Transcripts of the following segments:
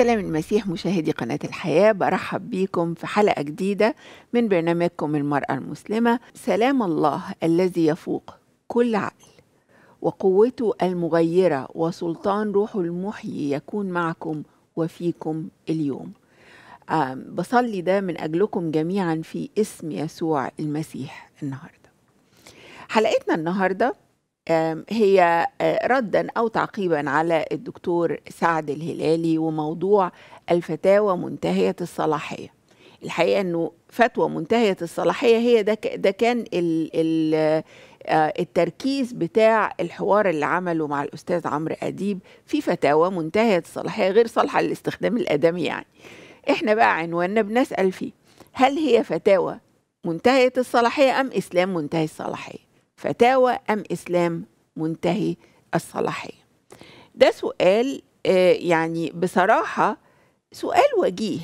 سلام المسيح مشاهدي قناة الحياة برحب بيكم في حلقة جديدة من برنامجكم المرأة المسلمة سلام الله الذي يفوق كل عقل وقوته المغيرة وسلطان روحه المحيي يكون معكم وفيكم اليوم آه، بصلي ده من أجلكم جميعا في اسم يسوع المسيح النهاردة حلقتنا النهارده هي ردا او تعقيبا على الدكتور سعد الهلالي وموضوع الفتاوى منتهيه الصلاحيه الحقيقه انه فتوى منتهيه الصلاحيه هي ده ده كان التركيز بتاع الحوار اللي عمله مع الاستاذ عمرو اديب في فتاوى منتهيه الصلاحيه غير صالحه للاستخدام الادمي يعني احنا بقى عنواننا بنسال فيه هل هي فتاوى منتهيه الصلاحيه ام اسلام منتهي الصلاحيه فتاوى أم إسلام منتهي الصلاحية ده سؤال آه، يعني بصراحة سؤال وجيه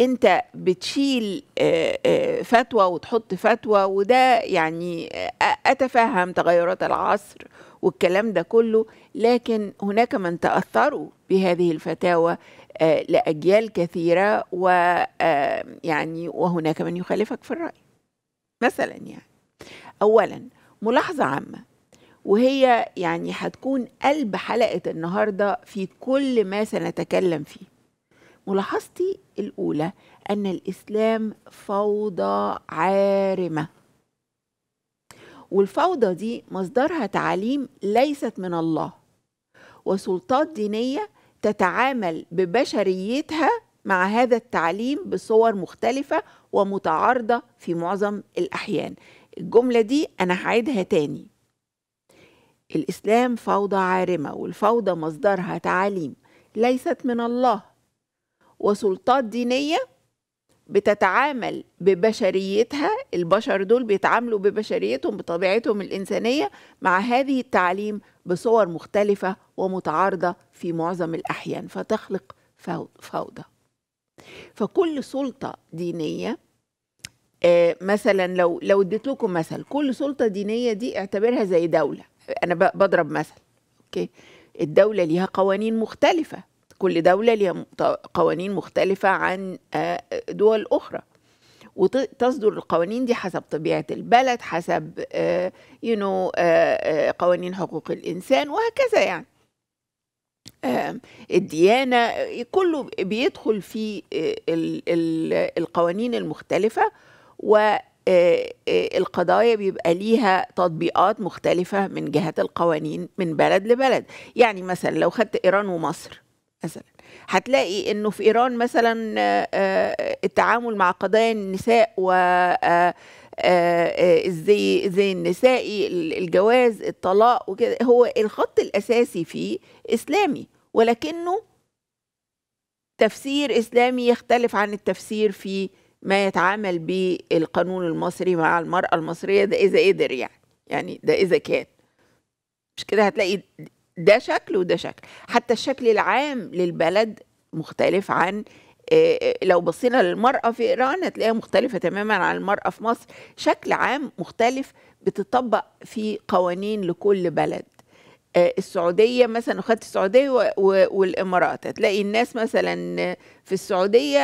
انت بتشيل آه، آه، فتوى وتحط فتوى وده يعني اتفهم تغيرات العصر والكلام ده كله لكن هناك من تاثروا بهذه الفتاوى لاجيال كثيره و يعني وهناك من يخالفك في الراي مثلا يعني اولا ملاحظة عامة وهي يعني هتكون قلب حلقة النهاردة في كل ما سنتكلم فيه ملاحظتي الأولى أن الإسلام فوضى عارمة والفوضى دي مصدرها تعاليم ليست من الله وسلطات دينية تتعامل ببشريتها مع هذا التعليم بصور مختلفة ومتعارضة في معظم الأحيان الجملة دي أنا هعيدها تاني الإسلام فوضى عارمة والفوضى مصدرها تعاليم ليست من الله وسلطات دينية بتتعامل ببشريتها البشر دول بيتعاملوا ببشريتهم بطبيعتهم الإنسانية مع هذه التعاليم بصور مختلفة ومتعارضة في معظم الأحيان فتخلق فوضى فكل سلطة دينية آه، مثلا لو لو اديت لكم مثل كل سلطه دينيه دي اعتبرها زي دوله انا بضرب مثل اوكي الدوله ليها قوانين مختلفه كل دوله ليها قوانين مختلفه عن آه، دول اخرى وتصدر القوانين دي حسب طبيعه البلد حسب يو آه، نو قوانين حقوق الانسان وهكذا يعني الديانه كله بيدخل في القوانين المختلفه والقضايا آه، آه، بيبقى ليها تطبيقات مختلفة من جهة القوانين من بلد لبلد يعني مثلا لو خدت إيران ومصر مثلا هتلاقي انه في ايران مثلا آه، التعامل مع قضايا النساء و الزي زي النسائي الجواز الطلاق وكده هو الخط الاساسي فيه اسلامي ولكنه تفسير اسلامي يختلف عن التفسير في ما يتعامل به القانون المصري مع المرأة المصرية ده إذا قدر يعني يعني ده إذا كان مش كده هتلاقي ده شكل وده شكل حتى الشكل العام للبلد مختلف عن آه، آه، لو بصينا للمرأة في إيران هتلاقيها مختلفة تماما عن المرأة في مصر شكل عام مختلف بتطبق في قوانين لكل بلد السعوديه مثلا خدت السعوديه والامارات هتلاقي الناس مثلا في السعوديه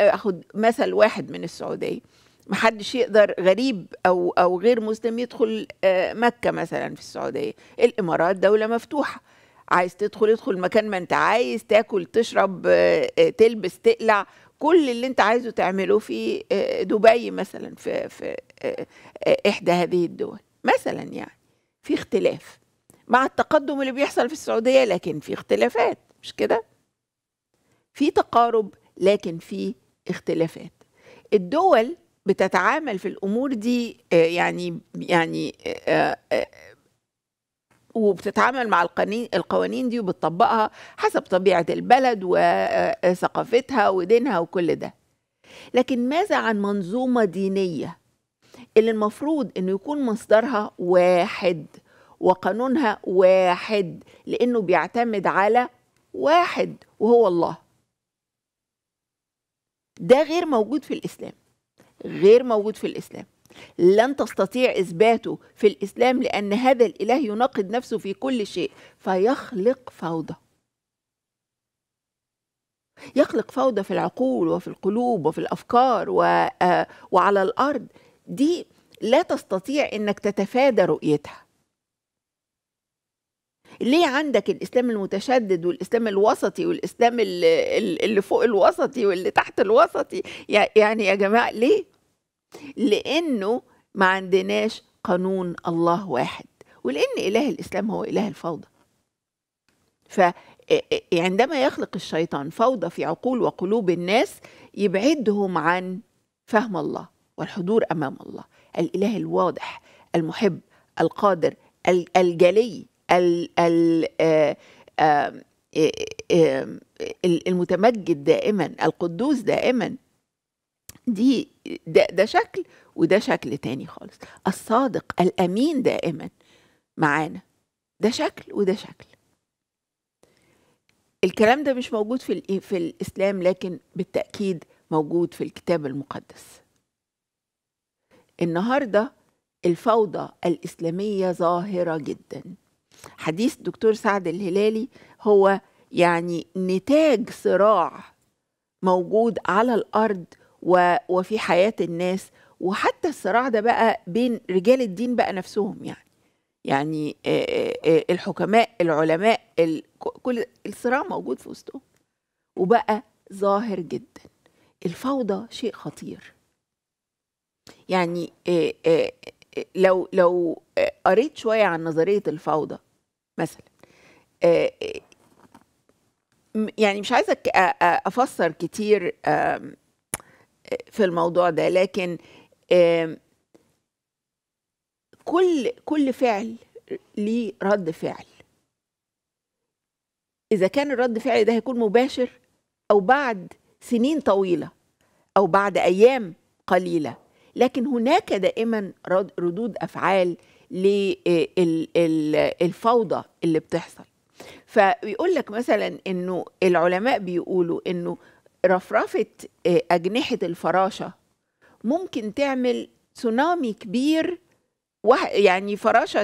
اخد مثل واحد من السعوديه محدش يقدر غريب او او غير مسلم يدخل آه، مكه مثلا في السعوديه الامارات دوله مفتوحه عايز تدخل يدخل مكان ما انت عايز تاكل تشرب آه، آه، تلبس تقلع كل اللي انت عايزه تعمله في دبي مثلا في في احدى هذه الدول مثلا يعني في اختلاف مع التقدم اللي بيحصل في السعودية لكن في اختلافات مش كده في تقارب لكن في اختلافات الدول بتتعامل في الامور دي آه، يعني يعني آه، آه، وبتتعامل مع القوانين دي وبتطبقها حسب طبيعه البلد وثقافتها ودينها وكل ده لكن ماذا عن منظومه دينيه اللي المفروض انه يكون مصدرها واحد وقانونها واحد لأنه بيعتمد على واحد وهو الله ده غير موجود في الإسلام غير موجود في الإسلام لن تستطيع إثباته في الإسلام لأن هذا الإله يناقض نفسه في كل شيء فيخلق فوضى يخلق فوضى في العقول وفي القلوب وفي الافكار و... آه، وعلى الارض دي لا تستطيع انك تتفادى رؤيتها ليه عندك الاسلام المتشدد والاسلام الوسطي والاسلام اللي فوق الوسطي واللي تحت الوسطي يعني يا جماعه ليه لانه ما عندناش قانون الله واحد ولان اله الاسلام هو اله الفوضى ف عندما يخلق الشيطان فوضى في عقول وقلوب الناس يبعدهم عن فهم الله والحضور امام الله الاله الواضح المحب القادر الجلي ال المتمجد دائما القدوس دائما دي ده, ده شكل وده شكل تاني خالص الصادق الامين دائما معانا ده شكل وده شكل الكلام ده مش موجود في في الاسلام لكن بالتاكيد موجود في الكتاب المقدس النهارده الفوضى الاسلاميه ظاهره جدا حديث دكتور سعد الهلالي هو يعني نتاج صراع موجود على الارض وفي حياه الناس وحتى الصراع ده بقى بين رجال الدين بقى نفسهم يعني يعني الحكماء العلماء كل الصراع موجود في وسطهم وبقى ظاهر جدا الفوضى شيء خطير يعني لو لو قريت شويه عن نظريه الفوضى مثلا آه، آه، يعني مش عايزه افسر كتير في الموضوع ده لكن كل كل فعل ليه رد فعل اذا كان الرد فعل ده هيكون مباشر او بعد سنين طويله او بعد ايام قليله لكن هناك دائما ردود افعال للفوضى اللي بتحصل فبيقول لك مثلا انه العلماء بيقولوا انه رفرفه آه، اجنحه الفراشه ممكن تعمل تسونامي كبير يعني فراشه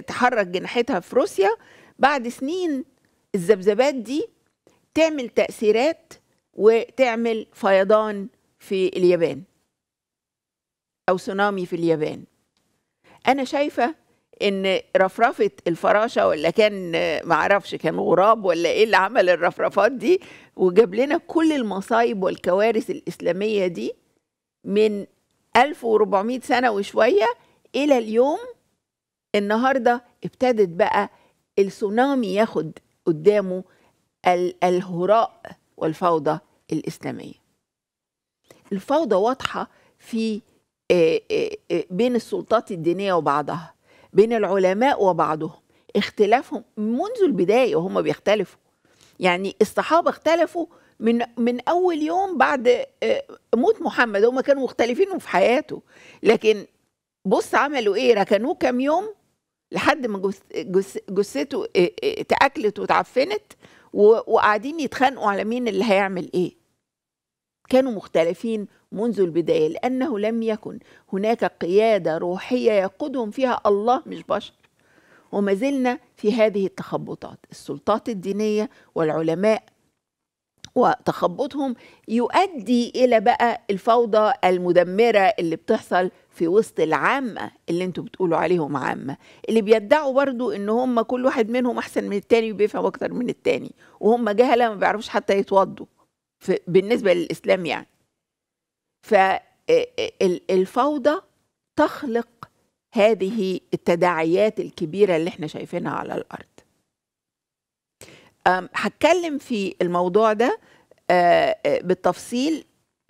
تحرك جناحتها في روسيا بعد سنين الذبذبات دي تعمل تاثيرات وتعمل فيضان في اليابان او تسونامي في اليابان انا شايفه ان رفرفه الفراشه ولا كان معرفش كان غراب ولا ايه اللي عمل الرفرفات دي وجاب لنا كل المصايب والكوارث الاسلاميه دي من 1400 سنه وشويه الى اليوم النهارده ابتدت بقى السونامي ياخد قدامه الهراء والفوضى الاسلاميه الفوضى واضحه في آه، آه، آه، بين السلطات الدينيه وبعضها بين العلماء وبعضهم اختلافهم منذ البدايه وهم بيختلفوا يعني الصحابه اختلفوا من من اول يوم بعد موت محمد هم كانوا مختلفين في حياته لكن بص عملوا ايه ركنوه كام يوم لحد ما جثته اتاكلت وتعفنت وقاعدين يتخانقوا على مين اللي هيعمل ايه كانوا مختلفين منذ البداية لأنه لم يكن هناك قيادة روحية يقودهم فيها الله مش بشر وما زلنا في هذه التخبطات السلطات الدينية والعلماء وتخبطهم يؤدي إلى بقى الفوضى المدمرة اللي بتحصل في وسط العامة اللي انتوا بتقولوا عليهم عامة اللي بيدعوا برضو ان هم كل واحد منهم احسن من التاني وبيفهم اكتر من التاني وهم جهلة ما بيعرفوش حتى يتوضوا بالنسبه للاسلام يعني فالفوضى آه، آه، تخلق هذه التداعيات الكبيره اللي احنا شايفينها على الارض هتكلم في الموضوع ده آه، بالتفصيل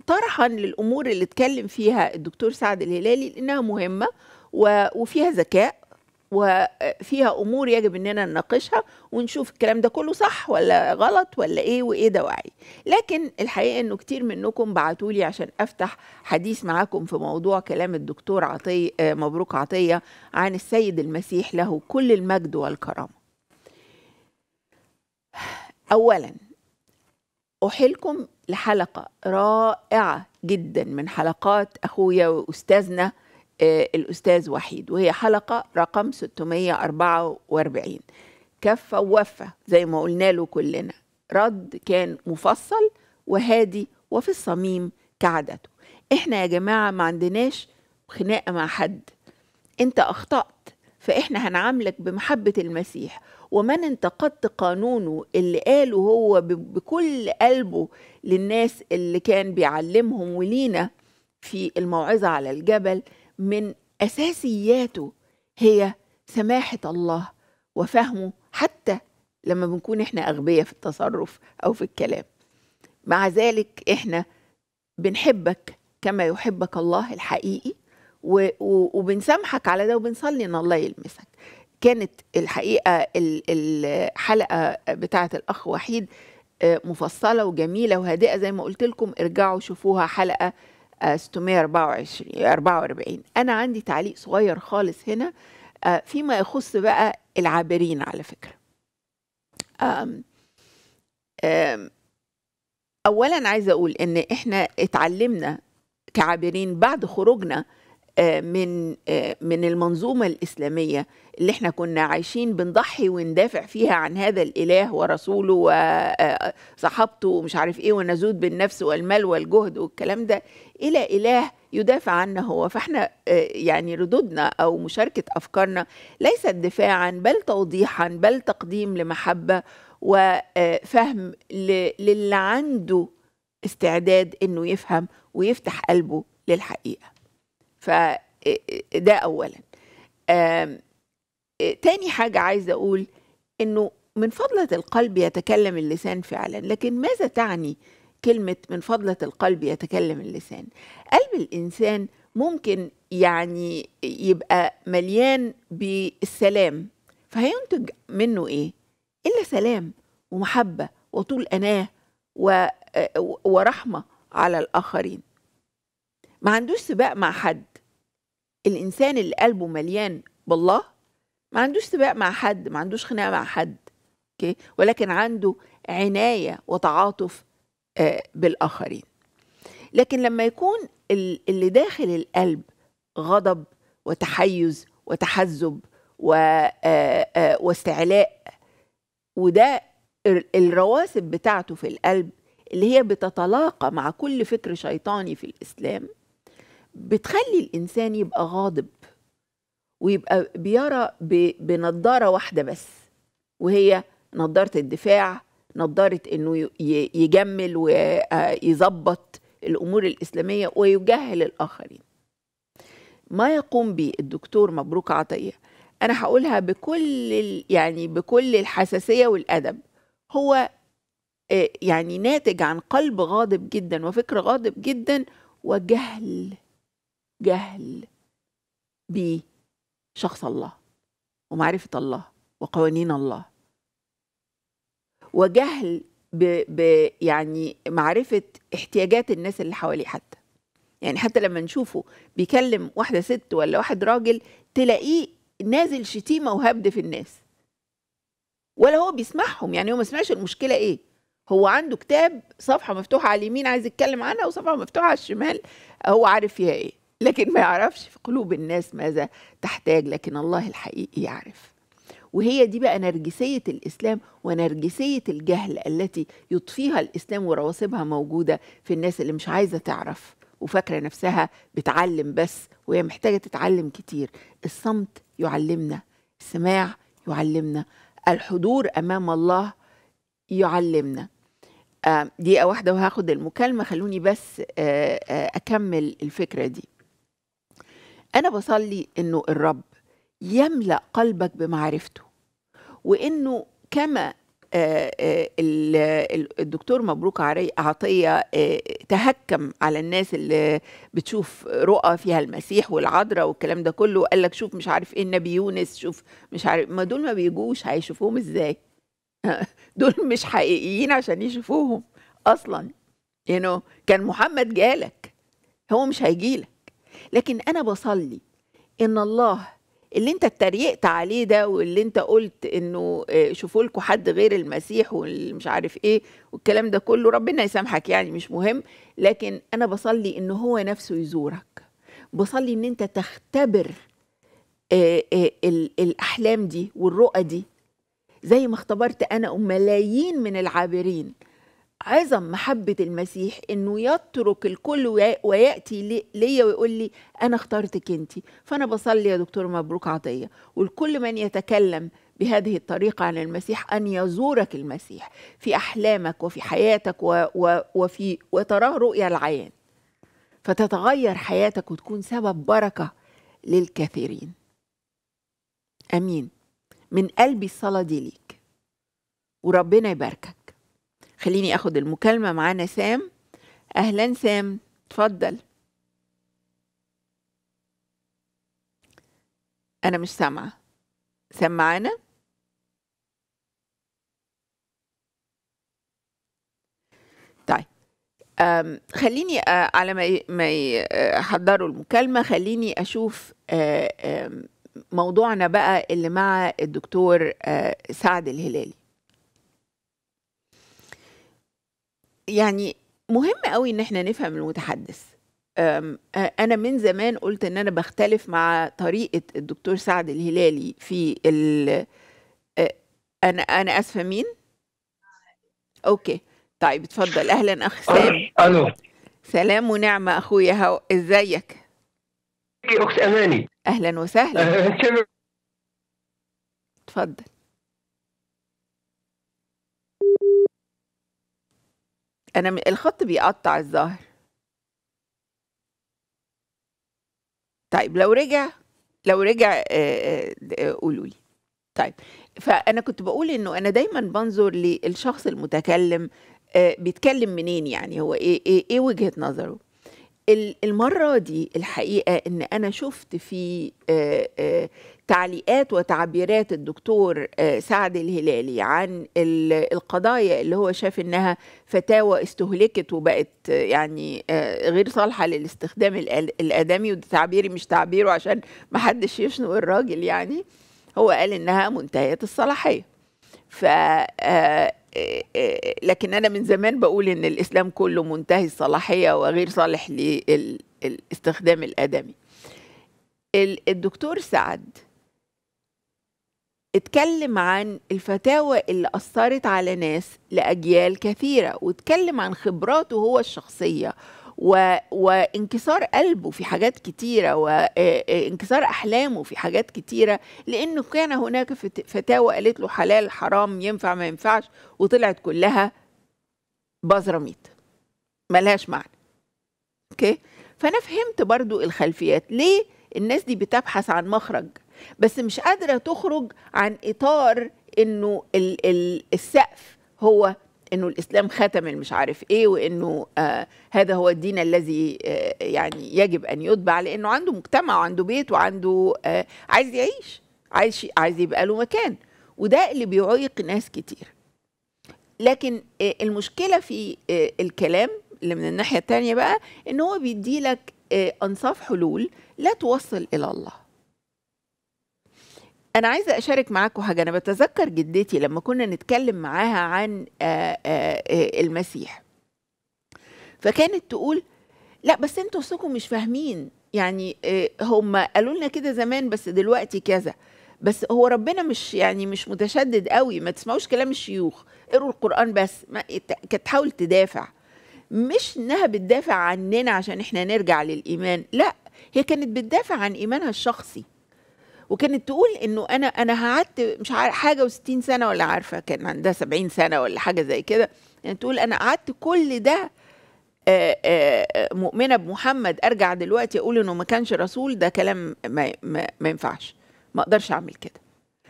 طرحا للامور اللي اتكلم فيها الدكتور سعد الهلالي لانها مهمه وفيها ذكاء وفيها امور يجب اننا نناقشها ونشوف الكلام ده كله صح ولا غلط ولا ايه وايه دواعي لكن الحقيقه انه كتير منكم بعتوا لي عشان افتح حديث معاكم في موضوع كلام الدكتور عطيه آه، مبروك عطيه عن السيد المسيح له كل المجد والكرامه اولا احيلكم لحلقه رائعه جدا من حلقات اخويا واستاذنا آه، الأستاذ وحيد وهي حلقة رقم 644 كفى ووفى زي ما قلنا له كلنا رد كان مفصل وهادي وفي الصميم كعادته احنا يا جماعة ما عندناش خناقة مع حد انت أخطأت فإحنا هنعاملك بمحبة المسيح ومن انتقدت قانونه اللي قاله هو بكل قلبه للناس اللي كان بيعلمهم ولينا في الموعظة على الجبل من اساسياته هي سماحه الله وفهمه حتى لما بنكون احنا اغبياء في التصرف او في الكلام مع ذلك احنا بنحبك كما يحبك الله الحقيقي وبنسامحك على ده وبنصلي ان الله يلمسك كانت الحقيقه الحلقه بتاعه الاخ وحيد آه، مفصله وجميله وهادئه زي ما قلت لكم ارجعوا شوفوها حلقه 644 آه، انا عندي تعليق صغير خالص هنا آه، فيما يخص بقى العابرين على فكره اولا عايزه اقول ان احنا اتعلمنا كعابرين بعد خروجنا آه، من آه، من المنظومة الإسلامية اللي احنا كنا عايشين بنضحي وندافع فيها عن هذا الإله ورسوله وصحابته آه، ومش عارف إيه ونزود بالنفس والمال والجهد والكلام ده إلى إله يدافع عنه هو فاحنا يعني ردودنا أو مشاركة أفكارنا ليست دفاعا بل توضيحا بل تقديم لمحبة وفهم للي عنده استعداد إنه يفهم ويفتح قلبه للحقيقة فده اولا تاني حاجه عايزه اقول انه من فضله القلب يتكلم اللسان فعلا لكن ماذا تعني كلمه من فضله القلب يتكلم اللسان قلب الانسان ممكن يعني يبقى مليان بالسلام فهينتج منه ايه الا سلام ومحبه وطول اناه و... ورحمه على الاخرين ما عندوش سباق مع حد الانسان اللي قلبه مليان بالله ما عندوش سباق مع حد ما عندوش خناقه مع حد اوكي ولكن عنده عنايه وتعاطف آه، بالاخرين لكن لما يكون اللي داخل القلب غضب وتحيز وتحزب آه، آه، واستعلاء وده الرواسب بتاعته في القلب اللي هي بتتلاقى مع كل فكر شيطاني في الاسلام بتخلي الانسان يبقى غاضب ويبقى بيرى بنضاره واحده بس وهي نضاره الدفاع نضاره انه يجمل ويظبط آه، الامور الاسلاميه ويجهل الاخرين ما يقوم به الدكتور مبروك عطيه انا هقولها بكل يعني بكل الحساسيه والادب هو آه، يعني ناتج عن قلب غاضب جدا وفكر غاضب جدا وجهل جهل بشخص الله ومعرفة الله وقوانين الله وجهل ب... ب... يعني معرفة احتياجات الناس اللي حواليه حتى يعني حتى لما نشوفه بيكلم واحدة ست ولا واحد راجل تلاقيه نازل شتيمة وهبد في الناس ولا هو بيسمعهم يعني هو ما سمعش المشكلة ايه هو عنده كتاب صفحة مفتوحة على اليمين عايز يتكلم عنها وصفحة مفتوحة على الشمال هو عارف فيها ايه لكن ما يعرفش في قلوب الناس ماذا تحتاج لكن الله الحقيقي يعرف وهي دي بقى نرجسية الإسلام ونرجسية الجهل التي يطفيها الإسلام ورواسبها موجودة في الناس اللي مش عايزة تعرف وفاكرة نفسها بتعلم بس وهي محتاجة تتعلم كتير الصمت يعلمنا السماع يعلمنا الحضور أمام الله يعلمنا آه، دقيقة واحدة وهاخد المكالمة خلوني بس آه، آه، أكمل الفكرة دي انا بصلي انه الرب يملا قلبك بمعرفته وانه كما آه، آه، الدكتور مبروك عطية آه، تهكم على الناس اللي بتشوف رؤى فيها المسيح والعذراء والكلام ده كله وقال لك شوف مش عارف ايه النبي يونس شوف مش عارف ما دول ما بيجوش هيشوفوهم ازاي دول مش حقيقيين عشان يشوفوهم اصلا يعني كان محمد جالك هو مش هيجيلك لكن انا بصلي ان الله اللي انت اتريقت عليه ده واللي انت قلت انه آه، شوفوا لكم حد غير المسيح والمش عارف ايه والكلام ده كله ربنا يسامحك يعني مش مهم لكن انا بصلي ان هو نفسه يزورك بصلي ان انت تختبر آه، آه، الاحلام دي والرؤى دي زي ما اختبرت انا وملايين من العابرين عظم محبة المسيح إنه يترك الكل ويأتي ليا ويقول لي أنا اخترتك أنت فأنا بصلي يا دكتور مبروك عطية ولكل من يتكلم بهذه الطريقة عن المسيح أن يزورك المسيح في أحلامك وفي حياتك و و وفي وتراه رؤيا العيان فتتغير حياتك وتكون سبب بركة للكثيرين أمين من قلبي الصلاة دي ليك وربنا يباركك خليني اخد المكالمة معانا سام اهلا سام اتفضل انا مش سامعة سام معانا طيب خليني آه على ما ما يحضروا آه، المكالمة خليني أشوف آه موضوعنا بقى اللي مع الدكتور آه، سعد الهلالي يعني مهم قوي ان احنا نفهم المتحدث انا من زمان قلت ان انا بختلف مع طريقه الدكتور سعد الهلالي في ال انا انا اسفه مين اوكي طيب اتفضل اهلا اخ سام الو سلام ونعمه اخويا هو ازيك اخت اماني اهلا وسهلا أه، اتفضل انا الخط بيقطع الظهر طيب لو رجع لو رجع قولوا لي طيب فانا كنت بقول انه انا دايما بنظر للشخص المتكلم بيتكلم منين يعني هو ايه ايه, إيه وجهه نظره المره دي الحقيقه ان انا شفت في تعليقات وتعبيرات الدكتور آه، سعد الهلالي عن القضايا اللي هو شاف انها فتاوى استهلكت وبقت يعني آه، غير صالحه للاستخدام الادمي وده تعبيري مش تعبيره عشان ما حدش يشنق الراجل يعني هو قال انها منتهيه الصلاحيه ف آه، لكن انا من زمان بقول ان الاسلام كله منتهي الصلاحيه وغير صالح للاستخدام الادمي الدكتور سعد اتكلم عن الفتاوى اللي أثرت على ناس لأجيال كثيرة واتكلم عن خبراته هو الشخصية و... وانكسار قلبه في حاجات كتيرة وانكسار أحلامه في حاجات كتيرة لأنه كان هناك فتاوى قالت له حلال حرام ينفع ما ينفعش وطلعت كلها بزرميت ملهاش معنى اوكي فأنا فهمت برضو الخلفيات ليه الناس دي بتبحث عن مخرج بس مش قادره تخرج عن اطار انه ال ال السقف هو انه الاسلام ختم المش عارف ايه وانه آه هذا هو الدين الذي آه يعني يجب ان يتبع لانه عنده مجتمع وعنده بيت وعنده آه عايز يعيش عايز عايز يبقى له مكان وده اللي بيعيق ناس كتير لكن آه المشكله في آه الكلام اللي من الناحيه الثانيه بقى ان هو بيديلك آه انصاف حلول لا توصل الى الله أنا عايزة أشارك معاكم حاجة أنا بتذكر جدتي لما كنا نتكلم معاها عن آه، آه، آه، المسيح فكانت تقول لا بس انتوا اصلكم مش فاهمين يعني هم قالوا لنا كده زمان بس دلوقتي كذا بس هو ربنا مش يعني مش متشدد قوي ما تسمعوش كلام الشيوخ اقروا القرآن بس كانت تحاول تدافع مش انها بتدافع عننا عشان احنا نرجع للإيمان لا هي كانت بتدافع عن إيمانها الشخصي وكانت تقول انه انا انا قعدت مش عارف حاجه و60 سنه ولا عارفه كان عندها 70 سنه ولا حاجه زي كده يعني تقول انا قعدت كل ده آآ آآ مؤمنه بمحمد ارجع دلوقتي اقول انه ما كانش رسول ده كلام ما, ما, ما ينفعش ما اقدرش اعمل كده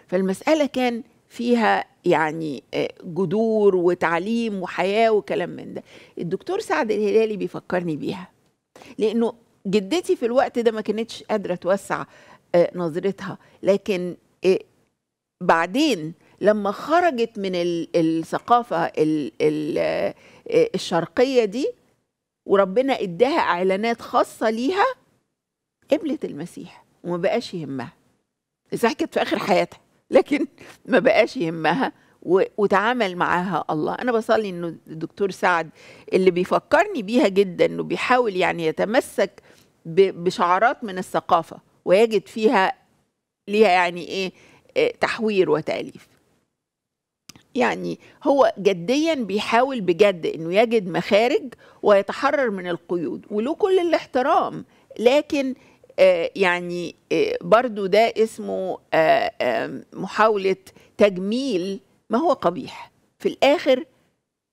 فالمساله كان فيها يعني جذور وتعليم وحياه وكلام من ده الدكتور سعد الهلالي بيفكرني بيها لانه جدتي في الوقت ده ما كانتش قادره توسع آه، نظرتها لكن آه، بعدين لما خرجت من الثقافة آه، الشرقية دي وربنا اداها اعلانات خاصة ليها قبلت المسيح وما بقاش يهمها المسيح كانت في اخر حياتها لكن ما بقاش يهمها وتعامل معاها الله انا بصلي انه الدكتور سعد اللي بيفكرني بيها جدا انه بيحاول يعني يتمسك بشعارات من الثقافه ويجد فيها ليها يعني ايه آه، تحوير وتأليف يعني هو جديا بيحاول بجد انه يجد مخارج ويتحرر من القيود وله كل الاحترام لكن آه، يعني آه، برضو ده اسمه محاولة تجميل ما هو قبيح في الآخر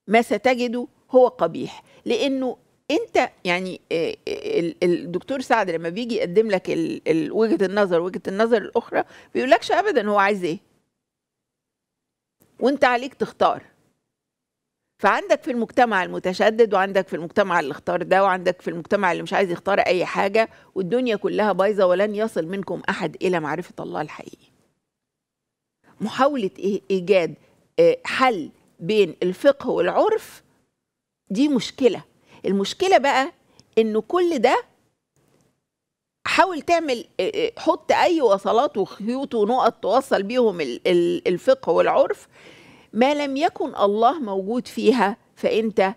ما ستجده هو قبيح لأنه انت يعني آه، آه، الدكتور سعد لما بيجي يقدم لك وجهه النظر وجهه النظر الاخرى بيقولكش ابدا هو عايز ايه وانت عليك تختار فعندك في المجتمع المتشدد وعندك في المجتمع اللي اختار ده وعندك في المجتمع اللي مش عايز يختار اي حاجه والدنيا كلها بايظه ولن يصل منكم احد الى معرفه الله الحقيقي محاوله ايجاد آه، حل بين الفقه والعرف دي مشكله المشكله بقى انه كل ده حاول تعمل حط اي وصلات وخيوط ونقط توصل بيهم الفقه والعرف ما لم يكن الله موجود فيها فانت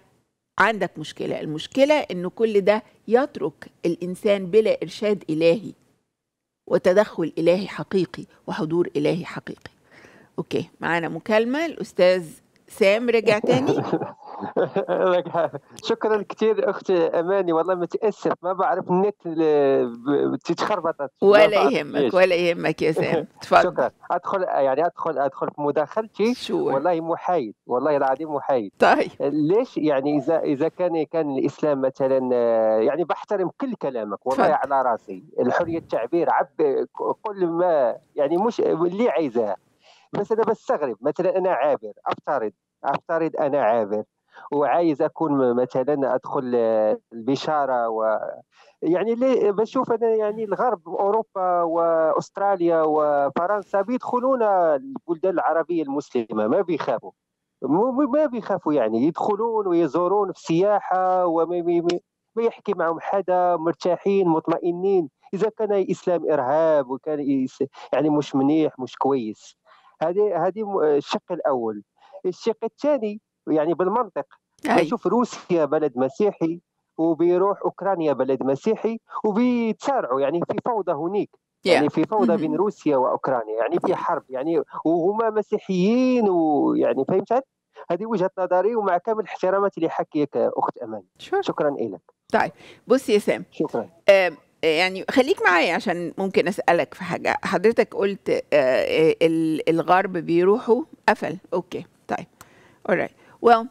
عندك مشكله المشكله ان كل ده يترك الانسان بلا ارشاد الهي وتدخل الهي حقيقي وحضور الهي حقيقي اوكي معانا مكالمه الاستاذ سام رجع تاني شكرا كثير اختي اماني والله متاسف ما بعرف النت تتخربطت ولا يهمك ولا يهمك يا سام تفضل شكرا ادخل يعني ادخل ادخل في مداخلتي شو والله محايد والله العظيم محايد طيب ليش يعني اذا اذا كان كان الاسلام مثلا يعني بحترم كل كلامك والله على راسي الحريه التعبير عب كل ما يعني مش اللي عايزاه بس انا بستغرب مثلا انا عابر افترض افترض انا عابر وعايز اكون مثلا ادخل البشاره آه، و يعني اللي بشوف انا يعني الغرب اوروبا واستراليا وفرنسا بيدخلون البلدان العربيه المسلمه ما بيخافوا ما بيخافوا يعني يدخلون ويزورون في سياحه وما ما يحكي معهم حدا مرتاحين مطمئنين اذا كان الاسلام ارهاب وكان يعني مش منيح مش كويس هذه هذه الشق الاول الشق الثاني يعني بالمنطق نشوف روسيا بلد مسيحي وبيروح اوكرانيا بلد مسيحي وبيتسارعوا يعني في فوضى هناك yeah. يعني في فوضى بين روسيا واوكرانيا يعني في حرب يعني وهما مسيحيين ويعني فهمت هذه وجهه نظري ومع كامل احتراماتي لحكيك اخت امان sure. شكرا لك طيب بص يا سام شكرا آه يعني خليك معايا عشان ممكن اسالك في حاجه حضرتك قلت آه الغرب بيروحوا قفل اوكي طيب اورايت well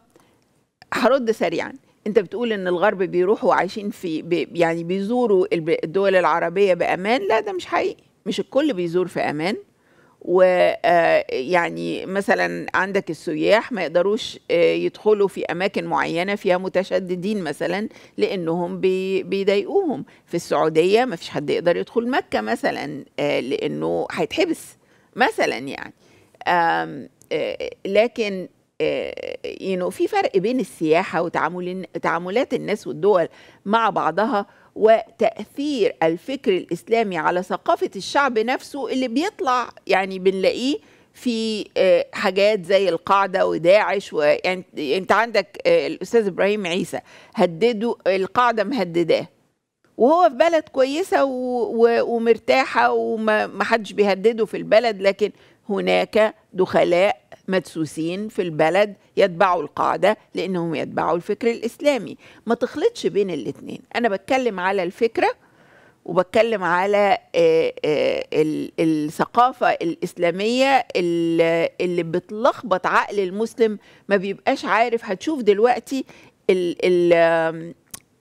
هرد سريعا انت بتقول ان الغرب بيروحوا عايشين في بي يعني بيزوروا الدول العربيه بامان لا ده مش حقيقي مش الكل بيزور في امان و آه، يعني مثلا عندك السياح ما يقدروش آه، يدخلوا في اماكن معينه فيها متشددين مثلا لانهم بيضايقوهم في السعوديه ما فيش حد يقدر يدخل مكه مثلا آه، لانه هيتحبس مثلا يعني لكن يو آه، في فرق بين السياحه وتعاملات تعاملات الناس والدول مع بعضها وتاثير الفكر الاسلامي على ثقافه الشعب نفسه اللي بيطلع يعني بنلاقيه في آه، حاجات زي القاعده وداعش ويعني انت عندك آه، الاستاذ ابراهيم عيسى هددوا القاعده مهدداه وهو في بلد كويسه ومرتاحه وما حدش بيهدده في البلد لكن هناك دخلاء مدسوسين في البلد يتبعوا القاعدة لأنهم يتبعوا الفكر الإسلامي ما تخلطش بين الاثنين أنا بتكلم على الفكرة وبتكلم على آه، آه، الثقافة الإسلامية اللي بتلخبط عقل المسلم ما بيبقاش عارف هتشوف دلوقتي آه،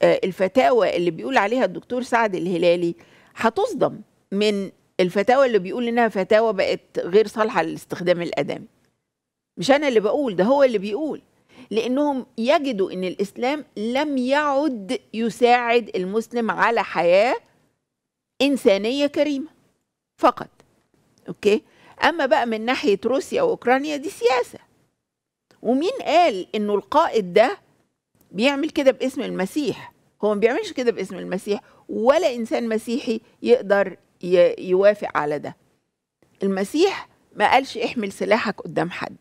الفتاوى اللي بيقول عليها الدكتور سعد الهلالي هتصدم من الفتاوى اللي بيقول انها فتاوى بقت غير صالحه للاستخدام الادمي مش أنا اللي بقول ده هو اللي بيقول لأنهم يجدوا أن الإسلام لم يعد يساعد المسلم على حياة إنسانية كريمة فقط أوكي أما بقى من ناحية روسيا وأوكرانيا دي سياسة ومين قال أنه القائد ده بيعمل كده باسم المسيح هو ما بيعملش كده باسم المسيح ولا إنسان مسيحي يقدر يوافق على ده المسيح ما قالش احمل سلاحك قدام حد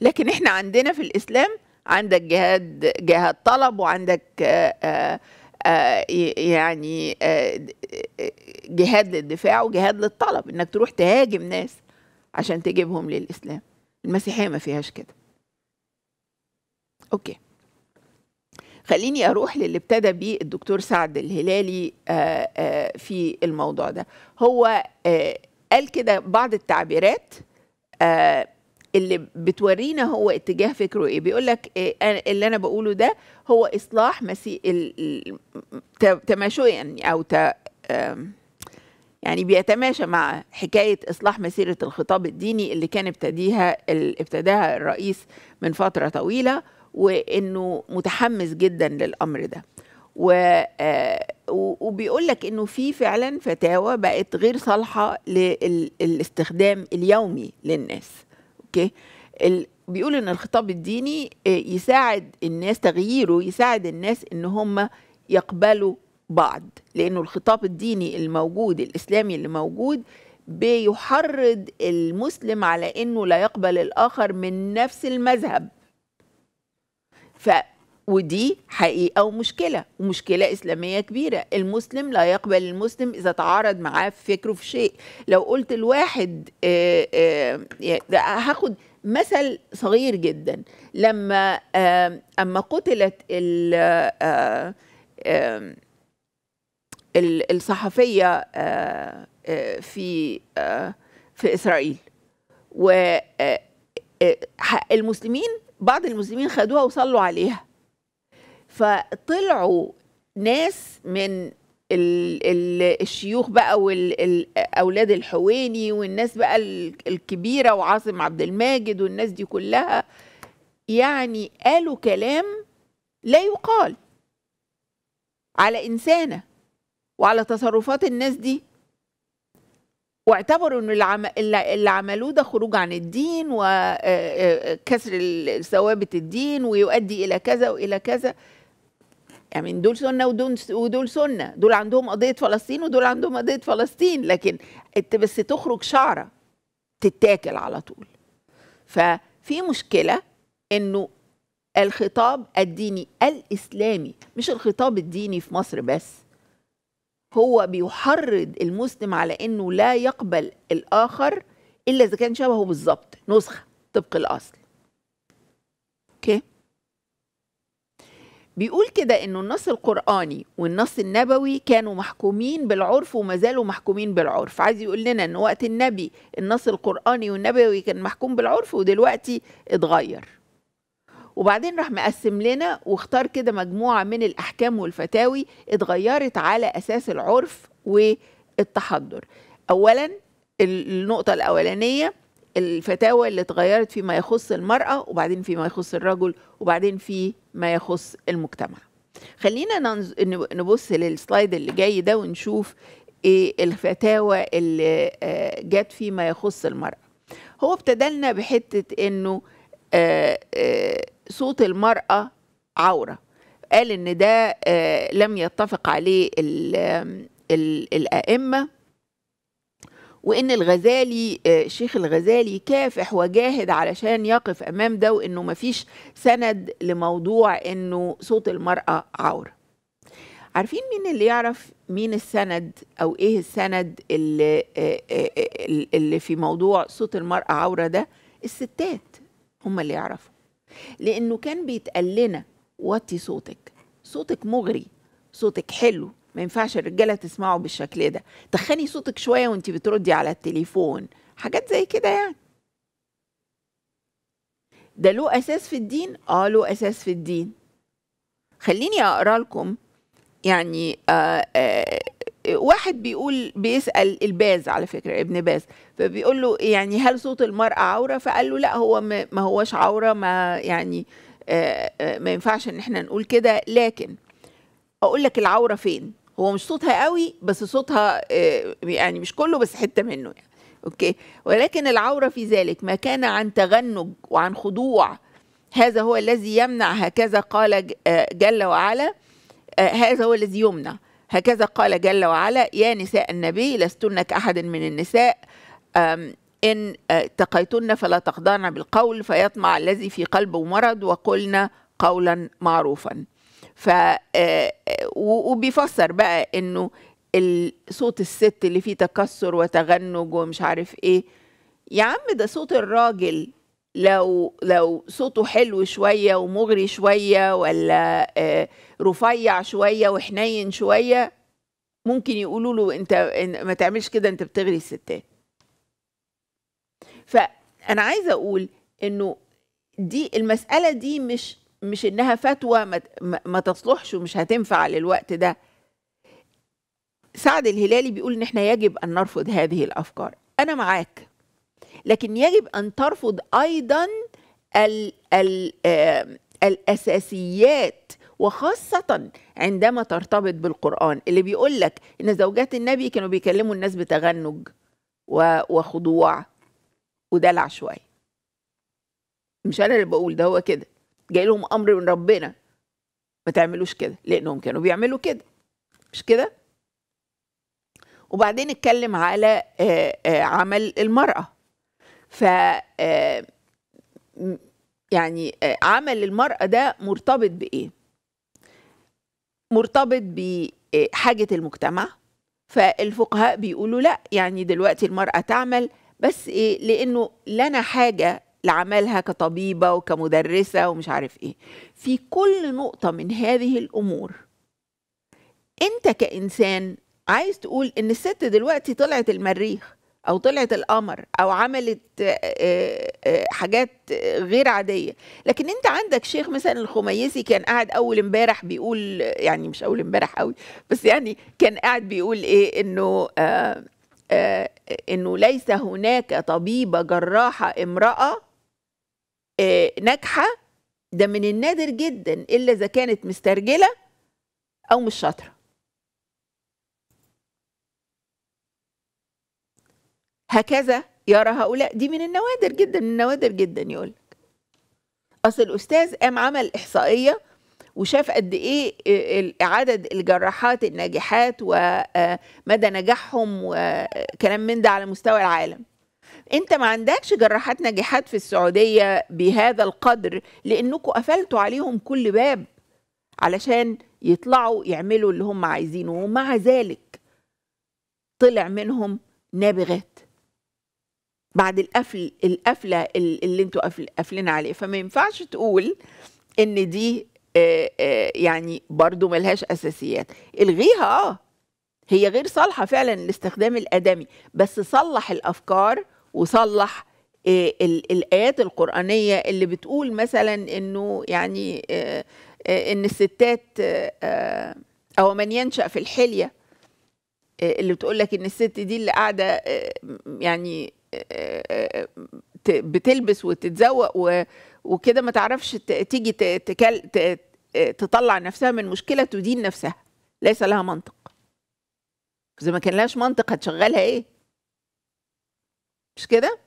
لكن احنا عندنا في الاسلام عندك جهاد جهاد طلب وعندك آآ آه، آآ آه، آه، يعني آآ جهاد للدفاع وجهاد للطلب انك تروح تهاجم ناس عشان تجيبهم للاسلام المسيحيه ما فيهاش كده اوكي خليني اروح للي ابتدى بيه الدكتور سعد الهلالي في الموضوع ده هو قال كده بعض التعبيرات اللي بتورينا هو اتجاه فكره ايه بيقول لك آه، اللي انا بقوله ده هو اصلاح مسيح تماشيا يعني او ت يعني بيتماشى مع حكاية إصلاح مسيرة الخطاب الديني اللي كان ابتديها ابتداها الرئيس من فترة طويلة وإنه متحمس جدا للأمر ده و آه، وبيقول لك انه في فعلا فتاوى بقت غير صالحه للاستخدام اليومي للناس السكه بيقول ان الخطاب الديني آه، يساعد الناس تغييره يساعد الناس ان هم يقبلوا بعض لانه الخطاب الديني الموجود الاسلامي اللي موجود بيحرض المسلم على انه لا يقبل الاخر من نفس المذهب ودي حقيقة ومشكلة ومشكلة إسلامية كبيرة المسلم لا يقبل المسلم إذا تعارض معاه في فكره في شيء لو قلت الواحد آه، آه، يعني هاخد مثل صغير جدا لما آه، أما قتلت ال الصحفية في في إسرائيل و المسلمين بعض المسلمين خدوها وصلوا عليها فطلعوا ناس من ال ال الشيوخ بقى والاولاد الحويني والناس بقى الكبيره وعاصم عبد الماجد والناس دي كلها يعني قالوا كلام لا يقال على انسانه وعلى تصرفات الناس دي واعتبروا ان اللي عملوه ده خروج عن الدين وكسر ثوابت الدين ويؤدي الى كذا والى كذا يعني دول سنه ودول ودول سنه دول عندهم قضيه فلسطين ودول عندهم قضيه فلسطين لكن انت بس تخرج شعره تتاكل على طول ففي مشكله انه الخطاب الديني الاسلامي مش الخطاب الديني في مصر بس هو بيحرض المسلم على انه لا يقبل الاخر الا اذا كان شبهه بالظبط نسخه طبق الاصل اوكي okay. بيقول كده انه النص القراني والنص النبوي كانوا محكومين بالعرف وما زالوا محكومين بالعرف عايز يقول لنا ان وقت النبي النص القراني والنبوي كان محكوم بالعرف ودلوقتي اتغير وبعدين راح مقسم لنا واختار كده مجموعه من الاحكام والفتاوي اتغيرت على اساس العرف والتحضر اولا النقطه الاولانيه الفتاوى اللي اتغيرت فيما يخص المرأة وبعدين فيما يخص الرجل وبعدين فيما يخص المجتمع خلينا ننز... نبص للسلايد اللي جاي ده ونشوف ايه الفتاوى اللي آه، جت فيما يخص المرأة هو ابتدلنا بحتة انه آه، آه، صوت المرأة عورة قال ان ده لم يتفق عليه الأئمة وإن الغزالي آه، الشيخ الغزالي كافح وجاهد علشان يقف أمام ده وإنه مفيش سند لموضوع إنه صوت المرأة عورة عارفين مين اللي يعرف مين السند أو إيه السند اللي, آه، آه، اللي في موضوع صوت المرأة عورة ده الستات هم اللي يعرفوا لأنه كان بيتقال لنا وطي صوتك صوتك مغري صوتك حلو ما ينفعش الرجاله تسمعه بالشكل ده تخني صوتك شويه وانت بتردي على التليفون حاجات زي كده يعني ده له اساس في الدين اه له اساس في الدين خليني اقرا لكم يعني آآ آه، آآ آه، واحد بيقول بيسال الباز على فكره ابن باز فبيقول له يعني هل صوت المراه عوره فقال له لا هو ما هوش عوره ما يعني آه، ما ينفعش ان احنا نقول كده لكن اقول لك العوره فين هو مش صوتها قوي بس صوتها آه، يعني مش كله بس حته منه يعني اوكي ولكن العوره في ذلك ما كان عن تغنج وعن خضوع هذا هو الذي يمنع هكذا قال آه، جل وعلا آه، هذا هو الذي يمنع هكذا قال جل وعلا يا نساء النبي لستن كأحد من النساء إن اتقيتن فلا تخضعن بالقول فيطمع الذي في قلبه مرض وقلنا قولا معروفا ف آه، آه، وبيفسر بقى انه صوت الست اللي فيه تكسر وتغنج ومش عارف ايه يا عم ده صوت الراجل لو لو صوته حلو شويه ومغري شويه ولا آه، رفيع شويه وحنين شويه ممكن يقولوا له انت ما تعملش كده انت بتغري الستات فانا عايزه اقول انه دي المساله دي مش مش انها فتوى ما تصلحش ومش هتنفع للوقت ده سعد الهلالي بيقول ان احنا يجب ان نرفض هذه الافكار انا معاك لكن يجب ان ترفض ايضا الـ ال الاساسيات وخاصة عندما ترتبط بالقرآن اللي بيقول لك إن زوجات النبي كانوا بيكلموا الناس بتغنج وخضوع ودلع شوية مش أنا اللي بقول ده هو كده جاي لهم امر من ربنا ما تعملوش كده لانهم كانوا بيعملوا كده مش كده وبعدين اتكلم على آه، آه، عمل المراه ف آه، يعني عمل المراه ده مرتبط بايه مرتبط بحاجه المجتمع فالفقهاء بيقولوا لا يعني دلوقتي المراه تعمل بس إيه لانه لنا حاجه لعملها كطبيبة وكمدرسة ومش عارف إيه في كل نقطة من هذه الأمور أنت كإنسان عايز تقول إن الست دلوقتي طلعت المريخ أو طلعت القمر أو عملت حاجات غير عادية لكن أنت عندك شيخ مثلا الخميسي كان قاعد أول امبارح بيقول يعني مش أول امبارح قوي بس يعني كان قاعد بيقول إيه إنه آه آه انه ليس هناك طبيبه جراحه امراه آه، ناجحه ده من النادر جدا الا اذا كانت مسترجله او مش شاطره هكذا يرى هؤلاء دي من النوادر جدا من النوادر جدا يقول لك اصل الاستاذ قام عمل احصائيه وشاف قد ايه آه، عدد الجراحات الناجحات ومدى آه، نجاحهم وكلام من ده على مستوى العالم انت ما عندكش جراحات ناجحات في السعوديه بهذا القدر لانكم قفلتوا عليهم كل باب علشان يطلعوا يعملوا اللي هم عايزينه ومع ذلك طلع منهم نابغات بعد القفل القفله اللي انتوا قافلين عليه فما ينفعش تقول ان دي يعني برضو ملهاش اساسيات الغيها اه هي غير صالحه فعلا لاستخدام الادمي بس صلح الافكار وصلح آه، الايات القرانيه اللي بتقول مثلا انه يعني آه، آه، ان الستات او من ينشا في الحليه اللي بتقول لك ان الست دي اللي قاعده يعني بتلبس وتتزوق وكده ما تعرفش تيجي تطلع نفسها من مشكله تدين نفسها ليس لها منطق اذا ما كان لهاش منطق هتشغلها ايه مش كده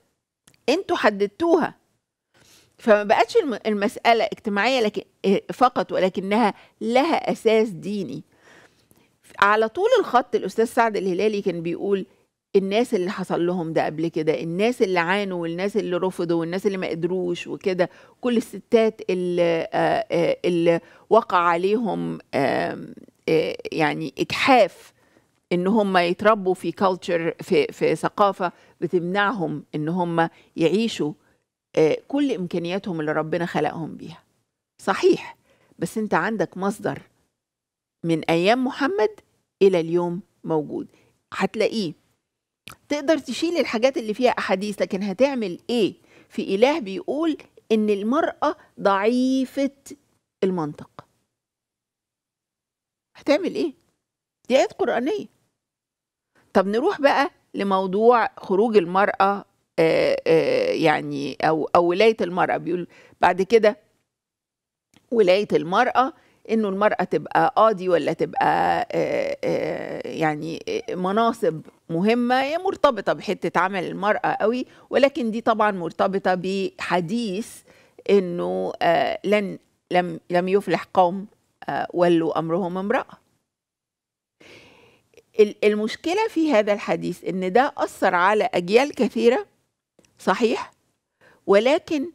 انتوا حددتوها فما بقتش المسألة اجتماعية لكن آه، فقط ولكنها لها أساس ديني على طول الخط الأستاذ سعد الهلالي كان بيقول الناس اللي حصل لهم ده قبل كده الناس اللي عانوا والناس اللي رفضوا والناس اللي ما قدروش وكده كل الستات اللي, آه، آه، اللي وقع عليهم يعني إجحاف ان هم يتربوا في كلتشر في في ثقافه بتمنعهم ان هم يعيشوا آه، كل امكانياتهم اللي ربنا خلقهم بيها صحيح بس انت عندك مصدر من ايام محمد الى اليوم موجود هتلاقيه تقدر تشيل الحاجات اللي فيها احاديث لكن هتعمل ايه في اله بيقول ان المراه ضعيفه المنطق هتعمل ايه دي ايات قرانيه طب نروح بقى لموضوع خروج المرأة آه، آه، يعني أو أو ولاية المرأة بيقول بعد كده ولاية المرأة إنه المرأة تبقى قاضي ولا تبقى آه، يعني مناصب مهمة هي مرتبطة بحتة عمل المرأة قوي ولكن دي طبعا مرتبطة بحديث إنه لن لم لم يفلح قوم ولوا أمرهم امرأة المشكلة في هذا الحديث إن ده أثر على أجيال كثيرة صحيح ولكن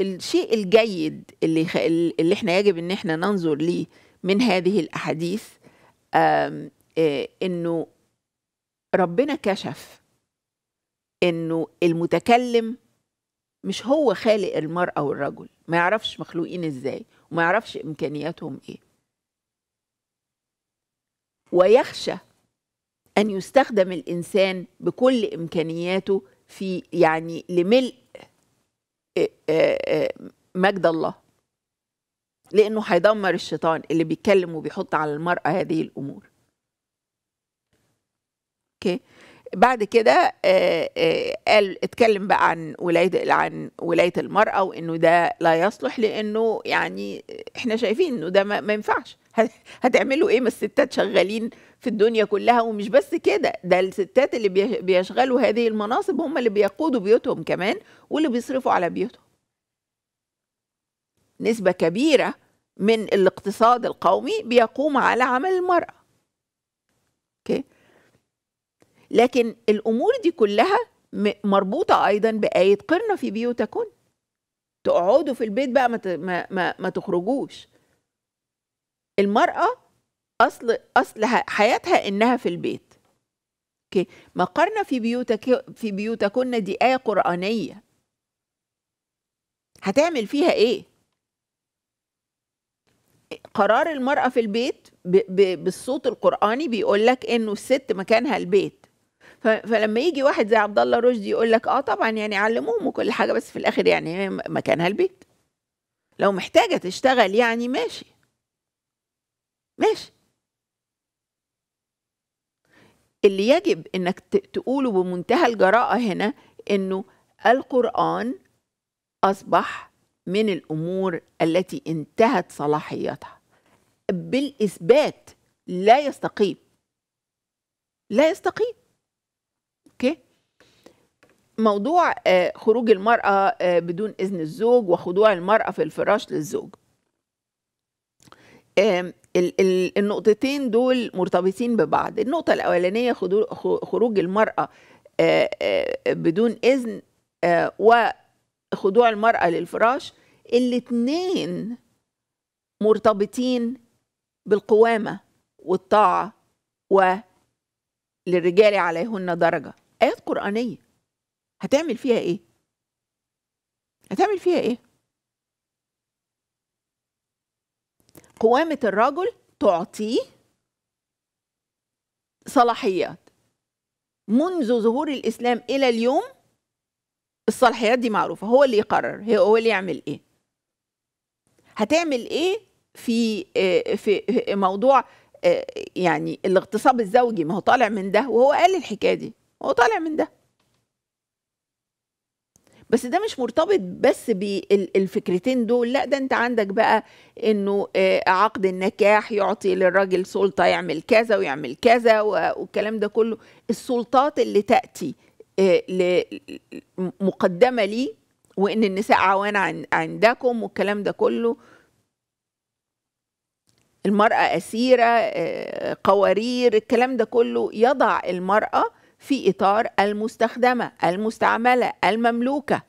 الشيء الجيد اللي اللي احنا يجب ان احنا ننظر ليه من هذه الاحاديث انه ربنا كشف انه المتكلم مش هو خالق المرأة والرجل ما يعرفش مخلوقين ازاي وما يعرفش امكانياتهم ايه ويخشى أن يستخدم الإنسان بكل إمكانياته في يعني لملء آه، آه، آه، مجد الله لأنه هيدمر الشيطان اللي بيتكلم وبيحط على المرأة هذه الأمور أوكي بعد كده قال اتكلم بقى عن ولايه عن ولايه المراه وانه ده لا يصلح لانه يعني احنا شايفين انه ده ما, ينفعش هتعملوا ايه ما الستات شغالين في الدنيا كلها ومش بس كده ده الستات اللي بيشغلوا هذه المناصب هم اللي بيقودوا بيوتهم كمان واللي بيصرفوا على بيوتهم نسبة كبيرة من الاقتصاد القومي بيقوم على عمل المرأة اوكي لكن الامور دي كلها مربوطة ايضا بآية قرنة في بيوتكن تقعدوا في البيت بقى ما ما ما تخرجوش المرأة أصل أصل حياتها إنها في البيت أوكي قرنا في بيوتك في بيوتكن دي آية قرآنية هتعمل فيها إيه؟ قرار المرأة في البيت بالصوت القرآني بيقول لك إنه الست مكانها البيت فلما يجي واحد زي عبد الله رشدي يقول لك اه طبعا يعني علموهم وكل حاجه بس في الاخر يعني إيه، مكانها البيت لو محتاجه تشتغل يعني ماشي ماشي اللي يجب انك تقوله بمنتهى الجراءه هنا انه القران اصبح من الامور التي انتهت صلاحيتها بالاثبات لا يستقيم لا يستقيم اوكي موضوع آه، خروج المراه آه، بدون اذن الزوج وخضوع المراه في الفراش للزوج ال ال النقطتين دول مرتبطين ببعض النقطة الأولانية خروج المرأة بدون إذن وخضوع المرأة للفراش الاتنين مرتبطين بالقوامة والطاعة وللرجال عليهن درجة آيات قرآنية هتعمل فيها إيه؟ هتعمل فيها إيه؟ قوامة الرجل تعطيه صلاحيات منذ ظهور الإسلام إلى اليوم الصلاحيات دي معروفة هو اللي يقرر هو اللي يعمل إيه هتعمل إيه في آه، في موضوع آه، يعني الاغتصاب الزوجي ما هو طالع من ده وهو قال الحكاية دي هو طالع من ده بس ده مش مرتبط بس بالفكرتين دول لا ده انت عندك بقى انه آه، عقد النكاح يعطي للراجل سلطه يعمل كذا ويعمل كذا والكلام ده كله السلطات اللي تاتي آه، مقدمه لي وان النساء عوان عندكم والكلام ده كله المرأة أسيرة آه، قوارير الكلام ده كله يضع المرأة في اطار المستخدمه المستعمله المملوكه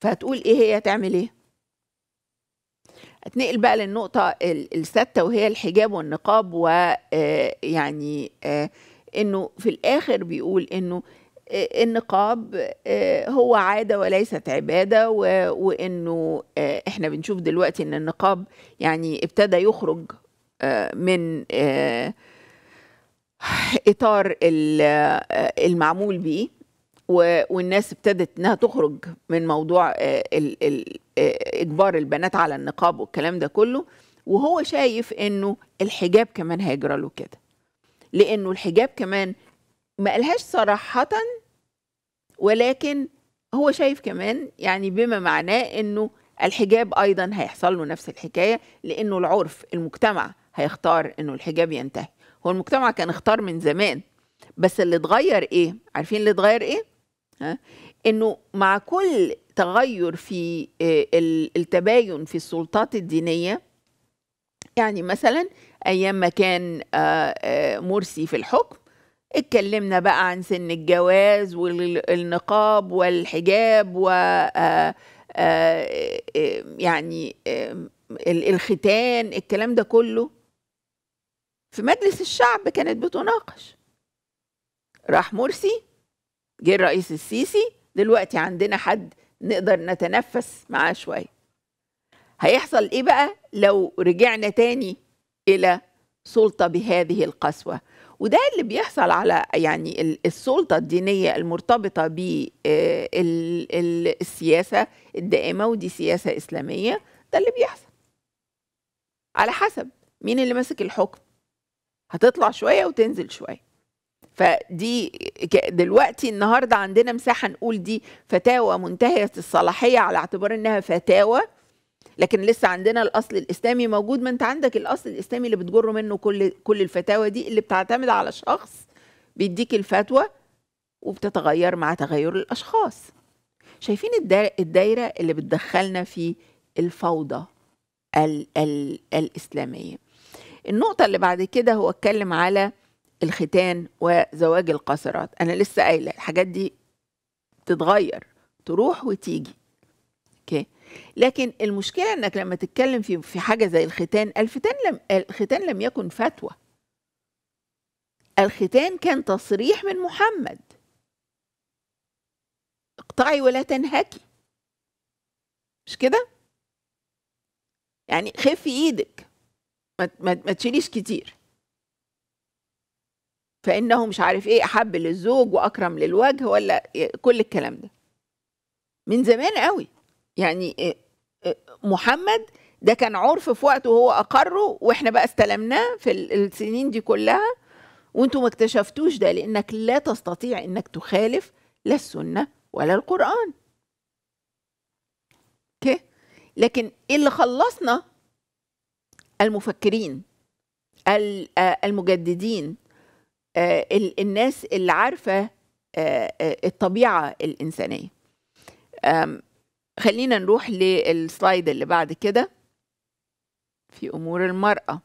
فهتقول ايه هي تعمل ايه اتنقل بقى للنقطه الستة وهي الحجاب والنقاب ويعني آه، آه، انه في الاخر بيقول انه آه، النقاب هو عادة وليست عبادة وإنه إحنا بنشوف دلوقتي إن النقاب يعني ابتدى يخرج من اطار المعمول بيه والناس ابتدت انها تخرج من موضوع آه، آه، اجبار البنات على النقاب والكلام ده كله وهو شايف انه الحجاب كمان هيجرى له كده لانه الحجاب كمان ما قالهاش صراحه ولكن هو شايف كمان يعني بما معناه انه الحجاب ايضا هيحصل له نفس الحكايه لانه العرف المجتمع هيختار انه الحجاب ينتهي هو المجتمع كان اختار من زمان بس اللي اتغير ايه عارفين اللي اتغير ايه ها انه مع كل تغير في آه، التباين في السلطات الدينيه يعني مثلا ايام ما كان آه، آه، مرسي في الحكم اتكلمنا بقى عن سن الجواز والنقاب والحجاب و يعني الختان الكلام ده كله في مجلس الشعب كانت بتناقش راح مرسي جه الرئيس السيسي دلوقتي عندنا حد نقدر نتنفس معاه شويه هيحصل ايه بقى لو رجعنا تاني الى سلطه بهذه القسوه وده اللي بيحصل على يعني السلطه الدينيه المرتبطه بالسياسه آه، الدائمه ودي سياسه اسلاميه ده اللي بيحصل على حسب مين اللي ماسك الحكم هتطلع شويه وتنزل شويه فدي دلوقتي النهارده عندنا مساحه نقول دي فتاوى منتهيه الصلاحيه على اعتبار انها فتاوى لكن لسه عندنا الاصل الاسلامي موجود ما انت عندك الاصل الاسلامي اللي بتجر منه كل كل الفتاوى دي اللي بتعتمد على شخص بيديك الفتوى وبتتغير مع تغير الاشخاص شايفين الدايره اللي بتدخلنا في الفوضى ال ال الاسلاميه النقطة اللي بعد كده هو اتكلم على الختان وزواج القاصرات أنا لسه قايلة الحاجات دي تتغير تروح وتيجي اوكي لكن المشكلة انك لما تتكلم في في حاجة زي الختان الختان لم الختان لم يكن فتوى الختان كان تصريح من محمد اقطعي ولا تنهكي مش كده يعني خفي ايدك ما, ما, ما تشيليش كتير فانه مش عارف ايه احب للزوج واكرم للوجه ولا كل الكلام ده من زمان قوي يعني محمد ده كان عرف في وقته وهو اقره واحنا بقى استلمناه في السنين دي كلها وانتوا ما اكتشفتوش ده لانك لا تستطيع انك تخالف لا السنه ولا القران اوكي لكن اللي خلصنا المفكرين آه، المجددين آه، الناس اللي عارفه آه، الطبيعه الانسانيه خلينا نروح للسلايد اللي بعد كده في امور المراه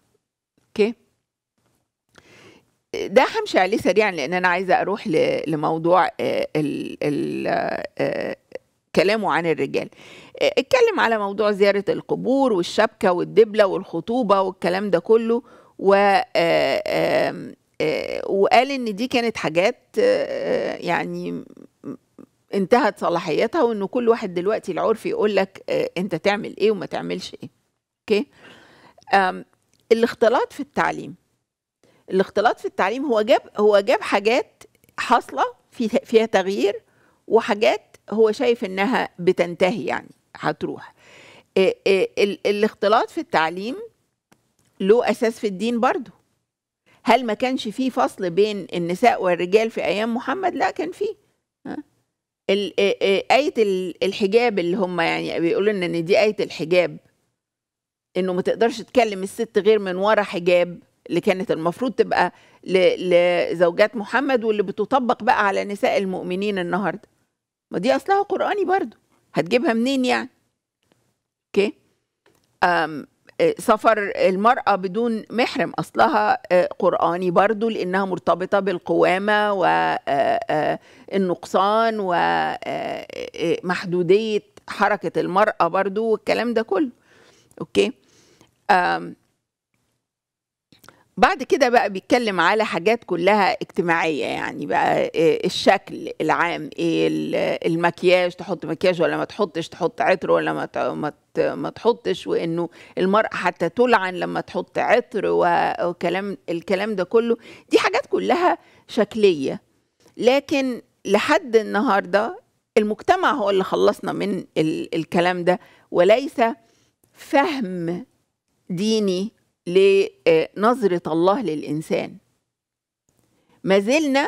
اوكي ده همشي عليه سريعا لان انا عايزه اروح لموضوع كلامه عن الرجال آه، اتكلم على موضوع زيارة القبور والشبكة والدبلة والخطوبة والكلام ده كله و آه، آه، وقال ان دي كانت حاجات يعني انتهت صلاحيتها وان كل واحد دلوقتي العرف يقول لك انت تعمل ايه وما تعملش ايه اوكي الاختلاط في التعليم الاختلاط في التعليم هو جاب هو جاب حاجات حاصله في فيها تغيير وحاجات هو شايف انها بتنتهي يعني هتروح الاختلاط في التعليم له اساس في الدين برضه هل ما كانش فيه فصل بين النساء والرجال في ايام محمد لا كان فيه آية الحجاب اللي هم يعني بيقولوا لنا إن دي آية الحجاب إنه ما تقدرش تكلم الست غير من ورا حجاب اللي كانت المفروض تبقى لزوجات محمد واللي بتطبق بقى على نساء المؤمنين النهارده ما دي اصلها قراني برضو هتجيبها منين يعني اوكي أم آه، سفر المرأة بدون محرم أصلها آه، قرآني برضو لأنها مرتبطة بالقوامة والنقصان آه، ومحدودية حركة المرأة برضو والكلام ده كله أوكي بعد كده بقى بيتكلم على حاجات كلها اجتماعيه يعني بقى آه، الشكل العام ايه المكياج تحط مكياج ولا ما تحطش تحط عطر ولا ما ما تحطش وانه المراه حتى تلعن لما تحط عطر وكلام الكلام ده كله دي حاجات كلها شكليه لكن لحد النهارده المجتمع هو اللي خلصنا من الكلام ده وليس فهم ديني لنظرة الله للإنسان ما زلنا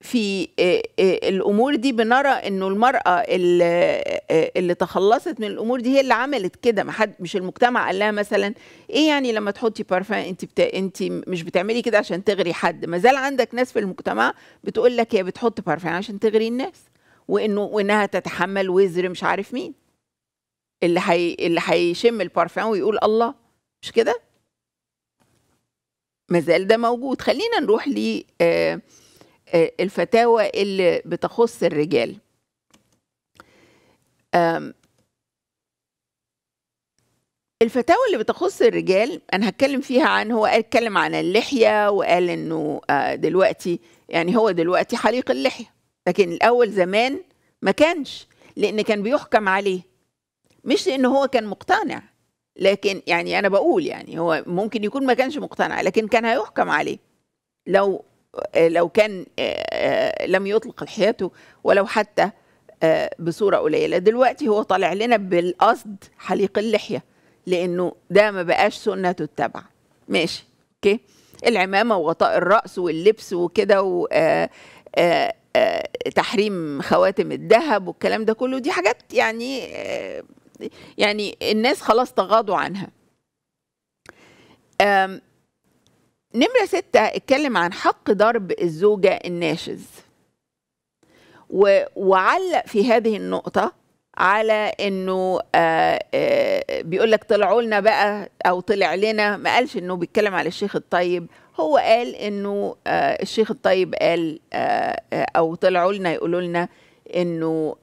في آه، آه، الأمور دي بنرى إنه المرأة آه، اللي تخلصت من الأمور دي هي اللي عملت كده محد مش المجتمع قال لها مثلا إيه يعني لما تحطي بارفان أنت بتا... أنت مش بتعملي كده عشان تغري حد ما زال عندك ناس في المجتمع بتقول لك هي بتحط بارفان عشان تغري الناس وإنه وإنها تتحمل وزر مش عارف مين اللي حي... اللي هيشم البارفان ويقول الله مش كده مازال ده موجود خلينا نروح ل آه، آه، الفتاوى اللي بتخص الرجال الفتاوى اللي بتخص الرجال انا هتكلم فيها عن هو اتكلم عن اللحيه وقال انه آه، دلوقتي يعني هو دلوقتي حليق اللحيه لكن الاول زمان ما كانش لان كان بيحكم عليه مش لان هو كان مقتنع لكن يعني أنا بقول يعني هو ممكن يكون ما كانش مقتنع لكن كان هيحكم عليه لو لو كان لم يطلق لحيته ولو حتى بصورة قليلة دلوقتي هو طالع لنا بالقصد حليق اللحية لأنه ده ما بقاش سنة تتبع ماشي أوكي العمامة وغطاء الرأس واللبس وكده و تحريم خواتم الذهب والكلام ده كله دي حاجات يعني يعني الناس خلاص تغاضوا عنها نمرة ستة اتكلم عن حق ضرب الزوجة الناشز وعلق في هذه النقطة على انه آه، آه، بيقول لك طلعوا لنا بقى او طلع لنا ما قالش انه بيتكلم على الشيخ الطيب هو قال انه آه، الشيخ الطيب قال او طلعوا لنا يقولوا لنا انه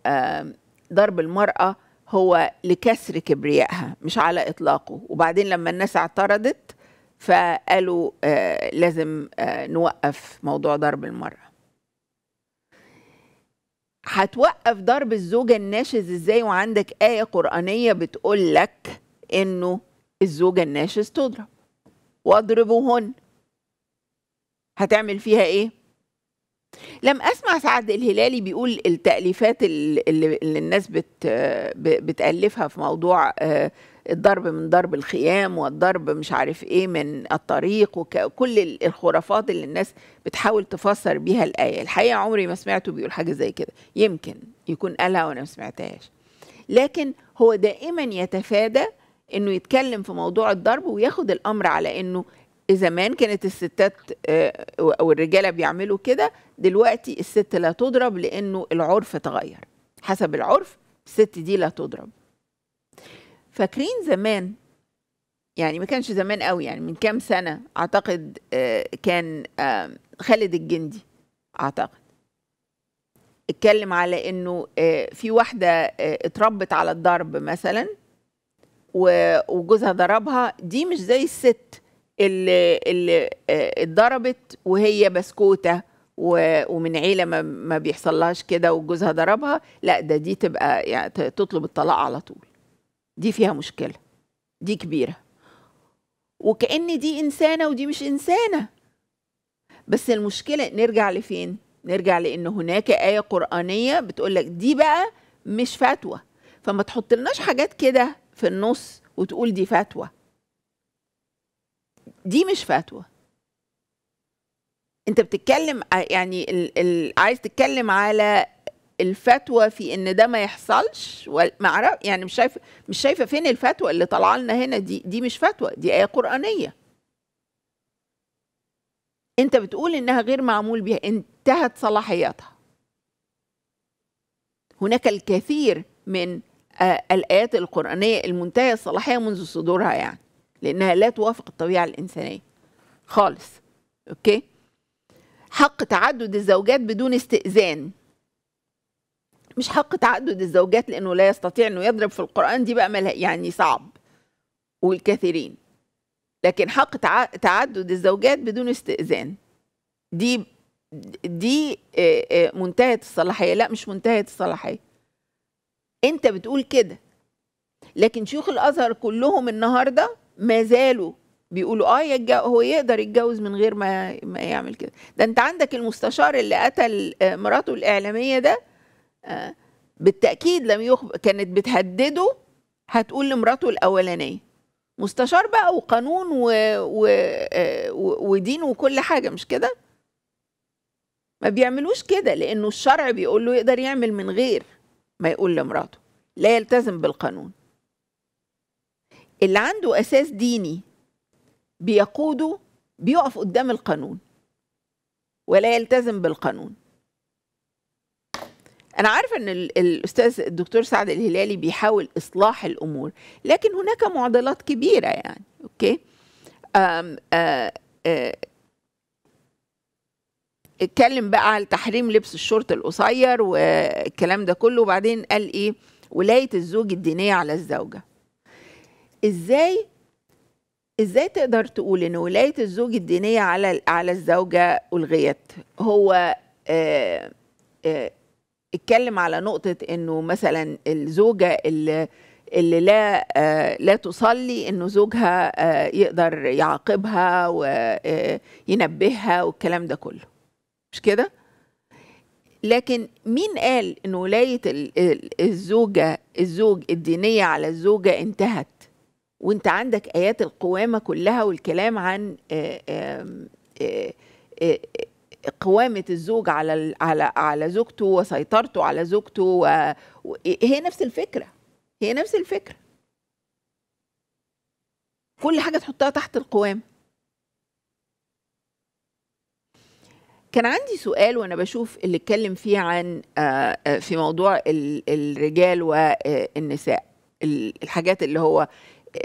ضرب المراه هو لكسر كبريائها مش على اطلاقه وبعدين لما الناس اعترضت فقالوا آه لازم آه نوقف موضوع ضرب المرأة هتوقف ضرب الزوجة الناشز ازاي وعندك آية قرآنية بتقول لك انه الزوجة الناشز تضرب واضربوهن هتعمل فيها ايه لم اسمع سعد الهلالي بيقول التاليفات اللي, الناس بت بتالفها في موضوع آه، الضرب من ضرب الخيام والضرب مش عارف ايه من الطريق وكل الخرافات اللي الناس بتحاول تفسر بيها الايه الحقيقه عمري ما سمعته بيقول حاجه زي كده يمكن يكون قالها وانا ما سمعتهاش لكن هو دائما يتفادى انه يتكلم في موضوع الضرب وياخد الامر على انه زمان كانت الستات او آه، الرجاله بيعملوا كده دلوقتي الست لا تضرب لانه العرف اتغير حسب العرف الست دي لا تضرب فاكرين زمان يعني ما كانش زمان قوي يعني من كام سنه اعتقد آه، كان آه، خالد الجندي اعتقد اتكلم على انه في واحده اتربت على الضرب مثلا وجوزها ضربها دي مش زي الست اللي, اللي آه، اتضربت وهي بسكوته ومن عيله ما, ما بيحصلهاش كده وجوزها ضربها لا ده دي تبقى يعني تطلب الطلاق على طول دي فيها مشكله دي كبيره وكأن دي إنسانة ودي مش إنسانة بس المشكلة نرجع لفين؟ نرجع لأن هناك آية قرآنية بتقول لك دي بقى مش فتوى فما تحط لناش حاجات كده في النص وتقول دي فتوى دي مش فتوى انت بتتكلم آه، يعني ال ال عايز تتكلم على الفتوى في ان ده ما يحصلش ما يعني مش شايفه مش شايفه فين الفتوى اللي طالعه لنا هنا دي دي مش فتوى دي ايه قرانيه انت بتقول انها غير معمول بها انتهت صلاحياتها هناك الكثير من آه، الايات القرانيه المنتهيه الصلاحيه منذ صدورها يعني لأنها لا توافق الطبيعة الإنسانية خالص أوكي حق تعدد الزوجات بدون استئذان مش حق تعدد الزوجات لأنه لا يستطيع أنه يضرب في القرآن دي بقى يعني صعب والكثيرين لكن حق تعدد الزوجات بدون استئذان دي دي منتهية الصلاحية لا مش منتهية الصلاحية انت بتقول كده لكن شيوخ الازهر كلهم النهارده ما زالوا بيقولوا اه يتجو... هو يقدر يتجوز من غير ما ما يعمل كده ده انت عندك المستشار اللي قتل آه، مراته الاعلاميه ده آه، بالتاكيد لم يخبر كانت بتهدده هتقول لمراته الاولانيه مستشار بقى وقانون و... و... آه، و... ودين وكل حاجه مش كده ما بيعملوش كده لانه الشرع بيقول له يقدر يعمل من غير ما يقول لمراته لا يلتزم بالقانون اللي عنده اساس ديني بيقوده بيقف قدام القانون ولا يلتزم بالقانون انا عارفه ان الاستاذ الدكتور سعد الهلالي بيحاول اصلاح الامور لكن هناك معضلات كبيره يعني اوكي آم آم آه، آم آه، اتكلم بقى على تحريم لبس الشورت القصير والكلام ده كله وبعدين قال ايه ولايه الزوج الدينيه على الزوجه ازاي ازاي تقدر تقول ان ولايه الزوج الدينيه على على الزوجه الغيت هو آه، آه، اتكلم على نقطه انه مثلا الزوجه اللي اللي لا آه، لا تصلي انه زوجها يقدر يعاقبها وينبهها والكلام ده كله مش كده لكن مين قال ان ولايه الزوجه الزوج الدينيه على الزوجه انتهت وانت عندك ايات القوامه كلها والكلام عن آه، آه، آه، قوامة الزوج على على على زوجته وسيطرته على زوجته و... هي نفس الفكرة هي نفس الفكرة كل حاجة تحطها تحت القوام كان عندي سؤال وانا بشوف اللي اتكلم فيه عن في موضوع الرجال والنساء الحاجات اللي هو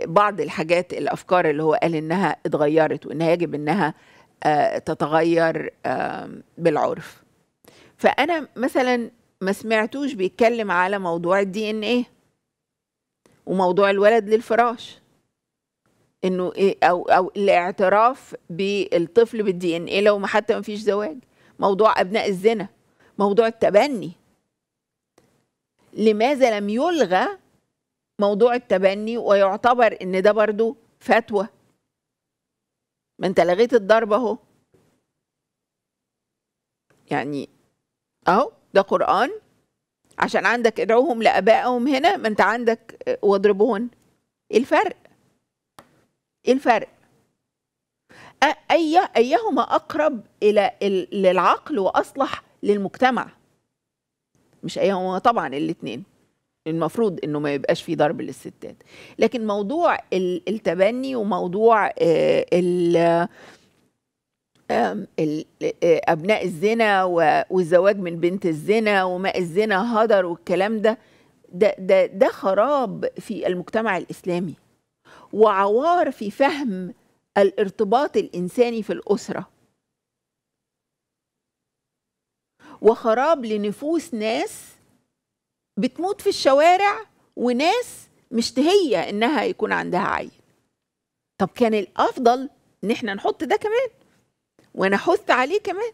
بعض الحاجات الافكار اللي هو قال انها اتغيرت وانها يجب انها آه، تتغير بالعرف فانا مثلا ما سمعتوش بيتكلم على موضوع الدي ان ايه وموضوع الولد للفراش انه إيه او او الاعتراف بالطفل بالدي ان ايه لو ما حتى ما فيش زواج موضوع ابناء الزنا موضوع التبني لماذا لم يلغى موضوع التبني ويعتبر ان ده برضو فتوى ما انت لغيت الضرب اهو يعني اهو ده قران عشان عندك ادعوهم لابائهم هنا ما انت عندك آه، واضربوهم ايه الفرق ايه الفرق اي ايهما اقرب الى للعقل واصلح للمجتمع مش ايهما طبعا الاثنين المفروض انه ما يبقاش في ضرب للستات لكن موضوع التبني وموضوع آه، ال آه، ابناء الزنا والزواج من بنت الزنا وماء الزنا هدر والكلام ده ده ده, ده خراب في المجتمع الاسلامي وعوار في فهم الارتباط الانساني في الاسره وخراب لنفوس ناس بتموت في الشوارع وناس مشتهية إنها يكون عندها عين طب كان الأفضل إن إحنا نحط ده كمان ونحث عليه كمان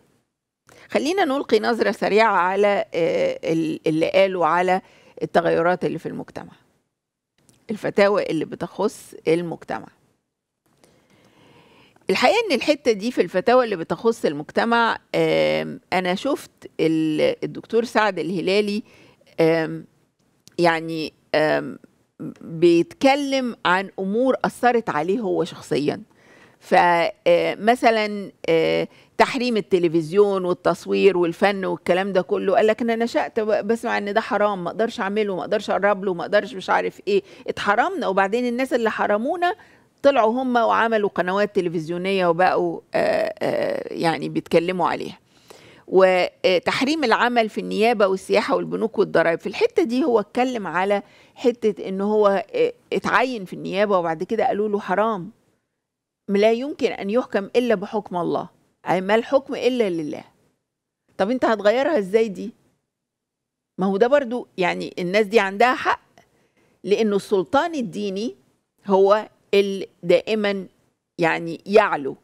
خلينا نلقي نظرة سريعة على آه، اللي قالوا على التغيرات اللي في المجتمع الفتاوى اللي بتخص المجتمع الحقيقة إن الحتة دي في الفتاوى اللي بتخص المجتمع أنا شفت الدكتور سعد الهلالي يعني بيتكلم عن امور اثرت عليه هو شخصيا فمثلا آه، آه، تحريم التلفزيون والتصوير والفن والكلام ده كله قال لك انا نشات بسمع ان ده حرام ما اقدرش اعمله ما اقدرش اقرب له ما اقدرش مش عارف ايه اتحرمنا وبعدين الناس اللي حرمونا طلعوا هم وعملوا قنوات تلفزيونيه وبقوا آه، يعني بيتكلموا عليها وتحريم العمل في النيابه والسياحه والبنوك والضرائب في الحته دي هو اتكلم على حته ان هو آه، اتعين في النيابه وبعد كده قالوا له حرام لا يمكن ان يحكم الا بحكم الله اي ما الحكم الا لله طب انت هتغيرها ازاي دي ما هو ده برضو يعني الناس دي عندها حق لانه السلطان الديني هو اللي دائما يعني يعلو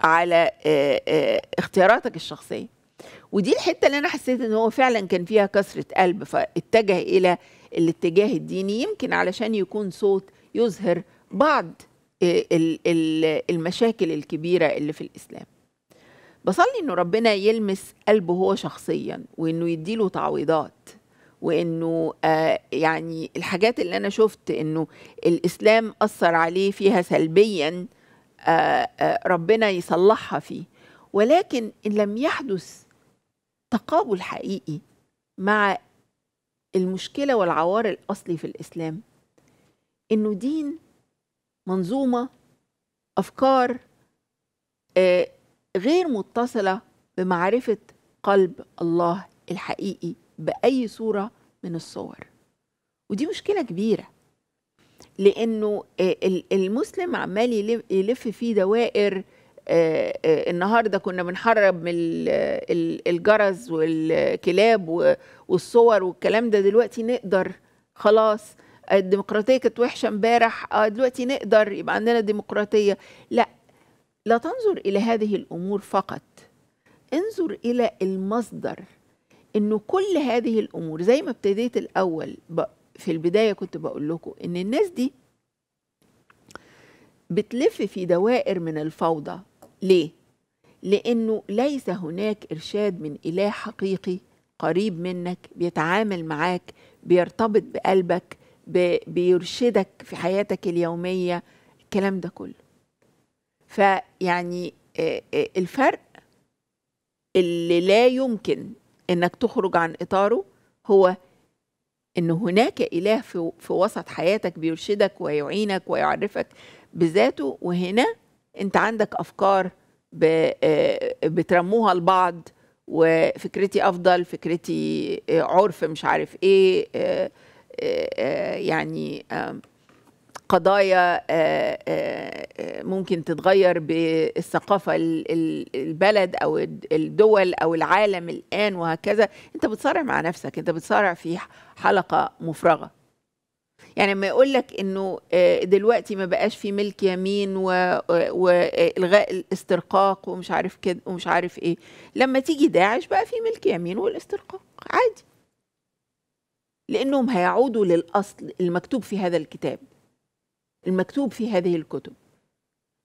على آه، آه، اختياراتك الشخصيه ودي الحته اللي انا حسيت ان هو فعلا كان فيها كسره قلب فاتجه الى الاتجاه الديني يمكن علشان يكون صوت يظهر بعض آه، المشاكل الكبيره اللي في الاسلام بصلي انه ربنا يلمس قلبه هو شخصيا وانه يديله تعويضات وانه آه، يعني الحاجات اللي انا شفت انه الاسلام اثر عليه فيها سلبيا آه، ربنا يصلحها فيه ولكن ان لم يحدث تقابل حقيقي مع المشكلة والعوار الأصلي في الإسلام إنه دين منظومة أفكار آه، غير متصلة بمعرفة قلب الله الحقيقي بأي صورة من الصور ودي مشكلة كبيرة لأنه آه، المسلم عمال يلف في دوائر آه، آه، النهارده كنا بنحرم الجرز والكلاب والصور والكلام ده دلوقتي نقدر خلاص الديمقراطيه كانت وحشه امبارح اه دلوقتي نقدر يبقى عندنا ديمقراطيه لا لا تنظر الى هذه الامور فقط انظر الى المصدر انه كل هذه الامور زي ما ابتديت الاول في البدايه كنت بقول لكم ان الناس دي بتلف في دوائر من الفوضى ليه لانه ليس هناك ارشاد من اله حقيقي قريب منك بيتعامل معاك بيرتبط بقلبك بيرشدك في حياتك اليوميه الكلام ده كله فيعني الفرق اللي لا يمكن انك تخرج عن اطاره هو ان هناك اله في, في وسط حياتك بيرشدك ويعينك ويعرفك بذاته وهنا انت عندك افكار آه، بترموها لبعض وفكرتي افضل فكرتي آه، عرف مش عارف ايه آه، يعني قضايا ممكن تتغير بالثقافة البلد أو الدول أو العالم الآن وهكذا أنت بتصارع مع نفسك أنت بتصارع في حلقة مفرغة يعني لما يقول لك انه آه، دلوقتي ما بقاش في ملك يمين آه، والغاء الاسترقاق ومش عارف كده ومش عارف ايه لما تيجي داعش بقى في ملك يمين والاسترقاق عادي لانهم هيعودوا للاصل المكتوب في هذا الكتاب المكتوب في هذه الكتب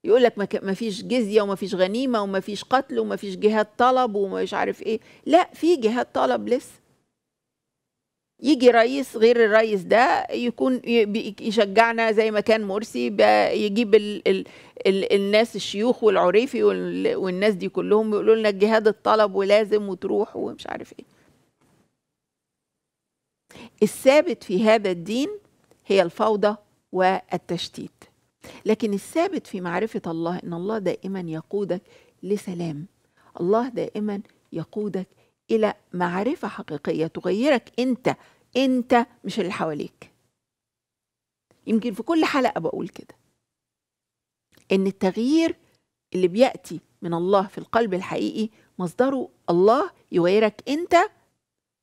يقول لك ما فيش جزيه وما فيش غنيمه وما فيش قتل وما فيش جهات طلب ومش عارف ايه لا في جهات طلب لسه يجي رئيس غير الرئيس ده يكون يشجعنا زي ما كان مرسي يجيب الـ الـ الـ الناس الشيوخ والعريفي والناس دي كلهم يقولوا لنا الجهاد الطلب ولازم وتروح ومش عارف ايه الثابت في هذا الدين هي الفوضى والتشتيت لكن الثابت في معرفة الله إن الله دائما يقودك لسلام الله دائما يقودك الى معرفه حقيقيه تغيرك انت انت مش اللي حواليك يمكن في كل حلقه بقول كده ان التغيير اللي بياتي من الله في القلب الحقيقي مصدره الله يغيرك انت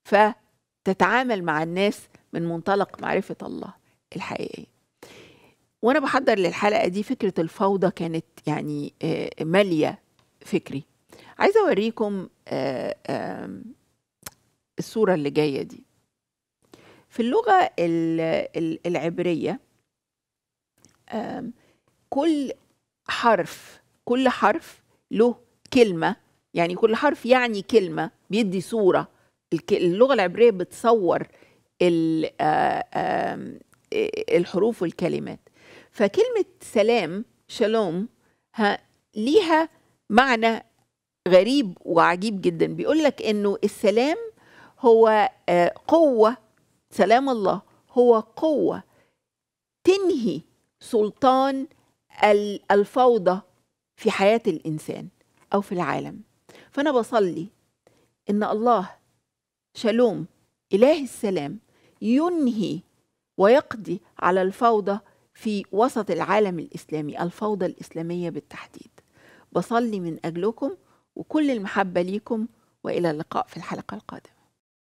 فتتعامل مع الناس من منطلق معرفه الله الحقيقيه وانا بحضر للحلقه دي فكره الفوضى كانت يعني آه، ماليه فكري عايزه اوريكم آه، آه، الصوره اللي جايه دي في اللغه العبريه كل حرف كل حرف له كلمه يعني كل حرف يعني كلمه بيدي صوره اللغه العبريه بتصور آه، الحروف والكلمات فكلمه سلام شالوم ليها معنى غريب وعجيب جدا بيقول لك انه السلام هو آه، قوه سلام الله هو قوه تنهي سلطان الفوضى في حياه الانسان او في العالم فانا بصلي ان الله شالوم اله السلام ينهي ويقضي على الفوضى في وسط العالم الاسلامي الفوضى الاسلاميه بالتحديد بصلي من اجلكم وكل المحبة ليكم وإلى اللقاء في الحلقة القادمة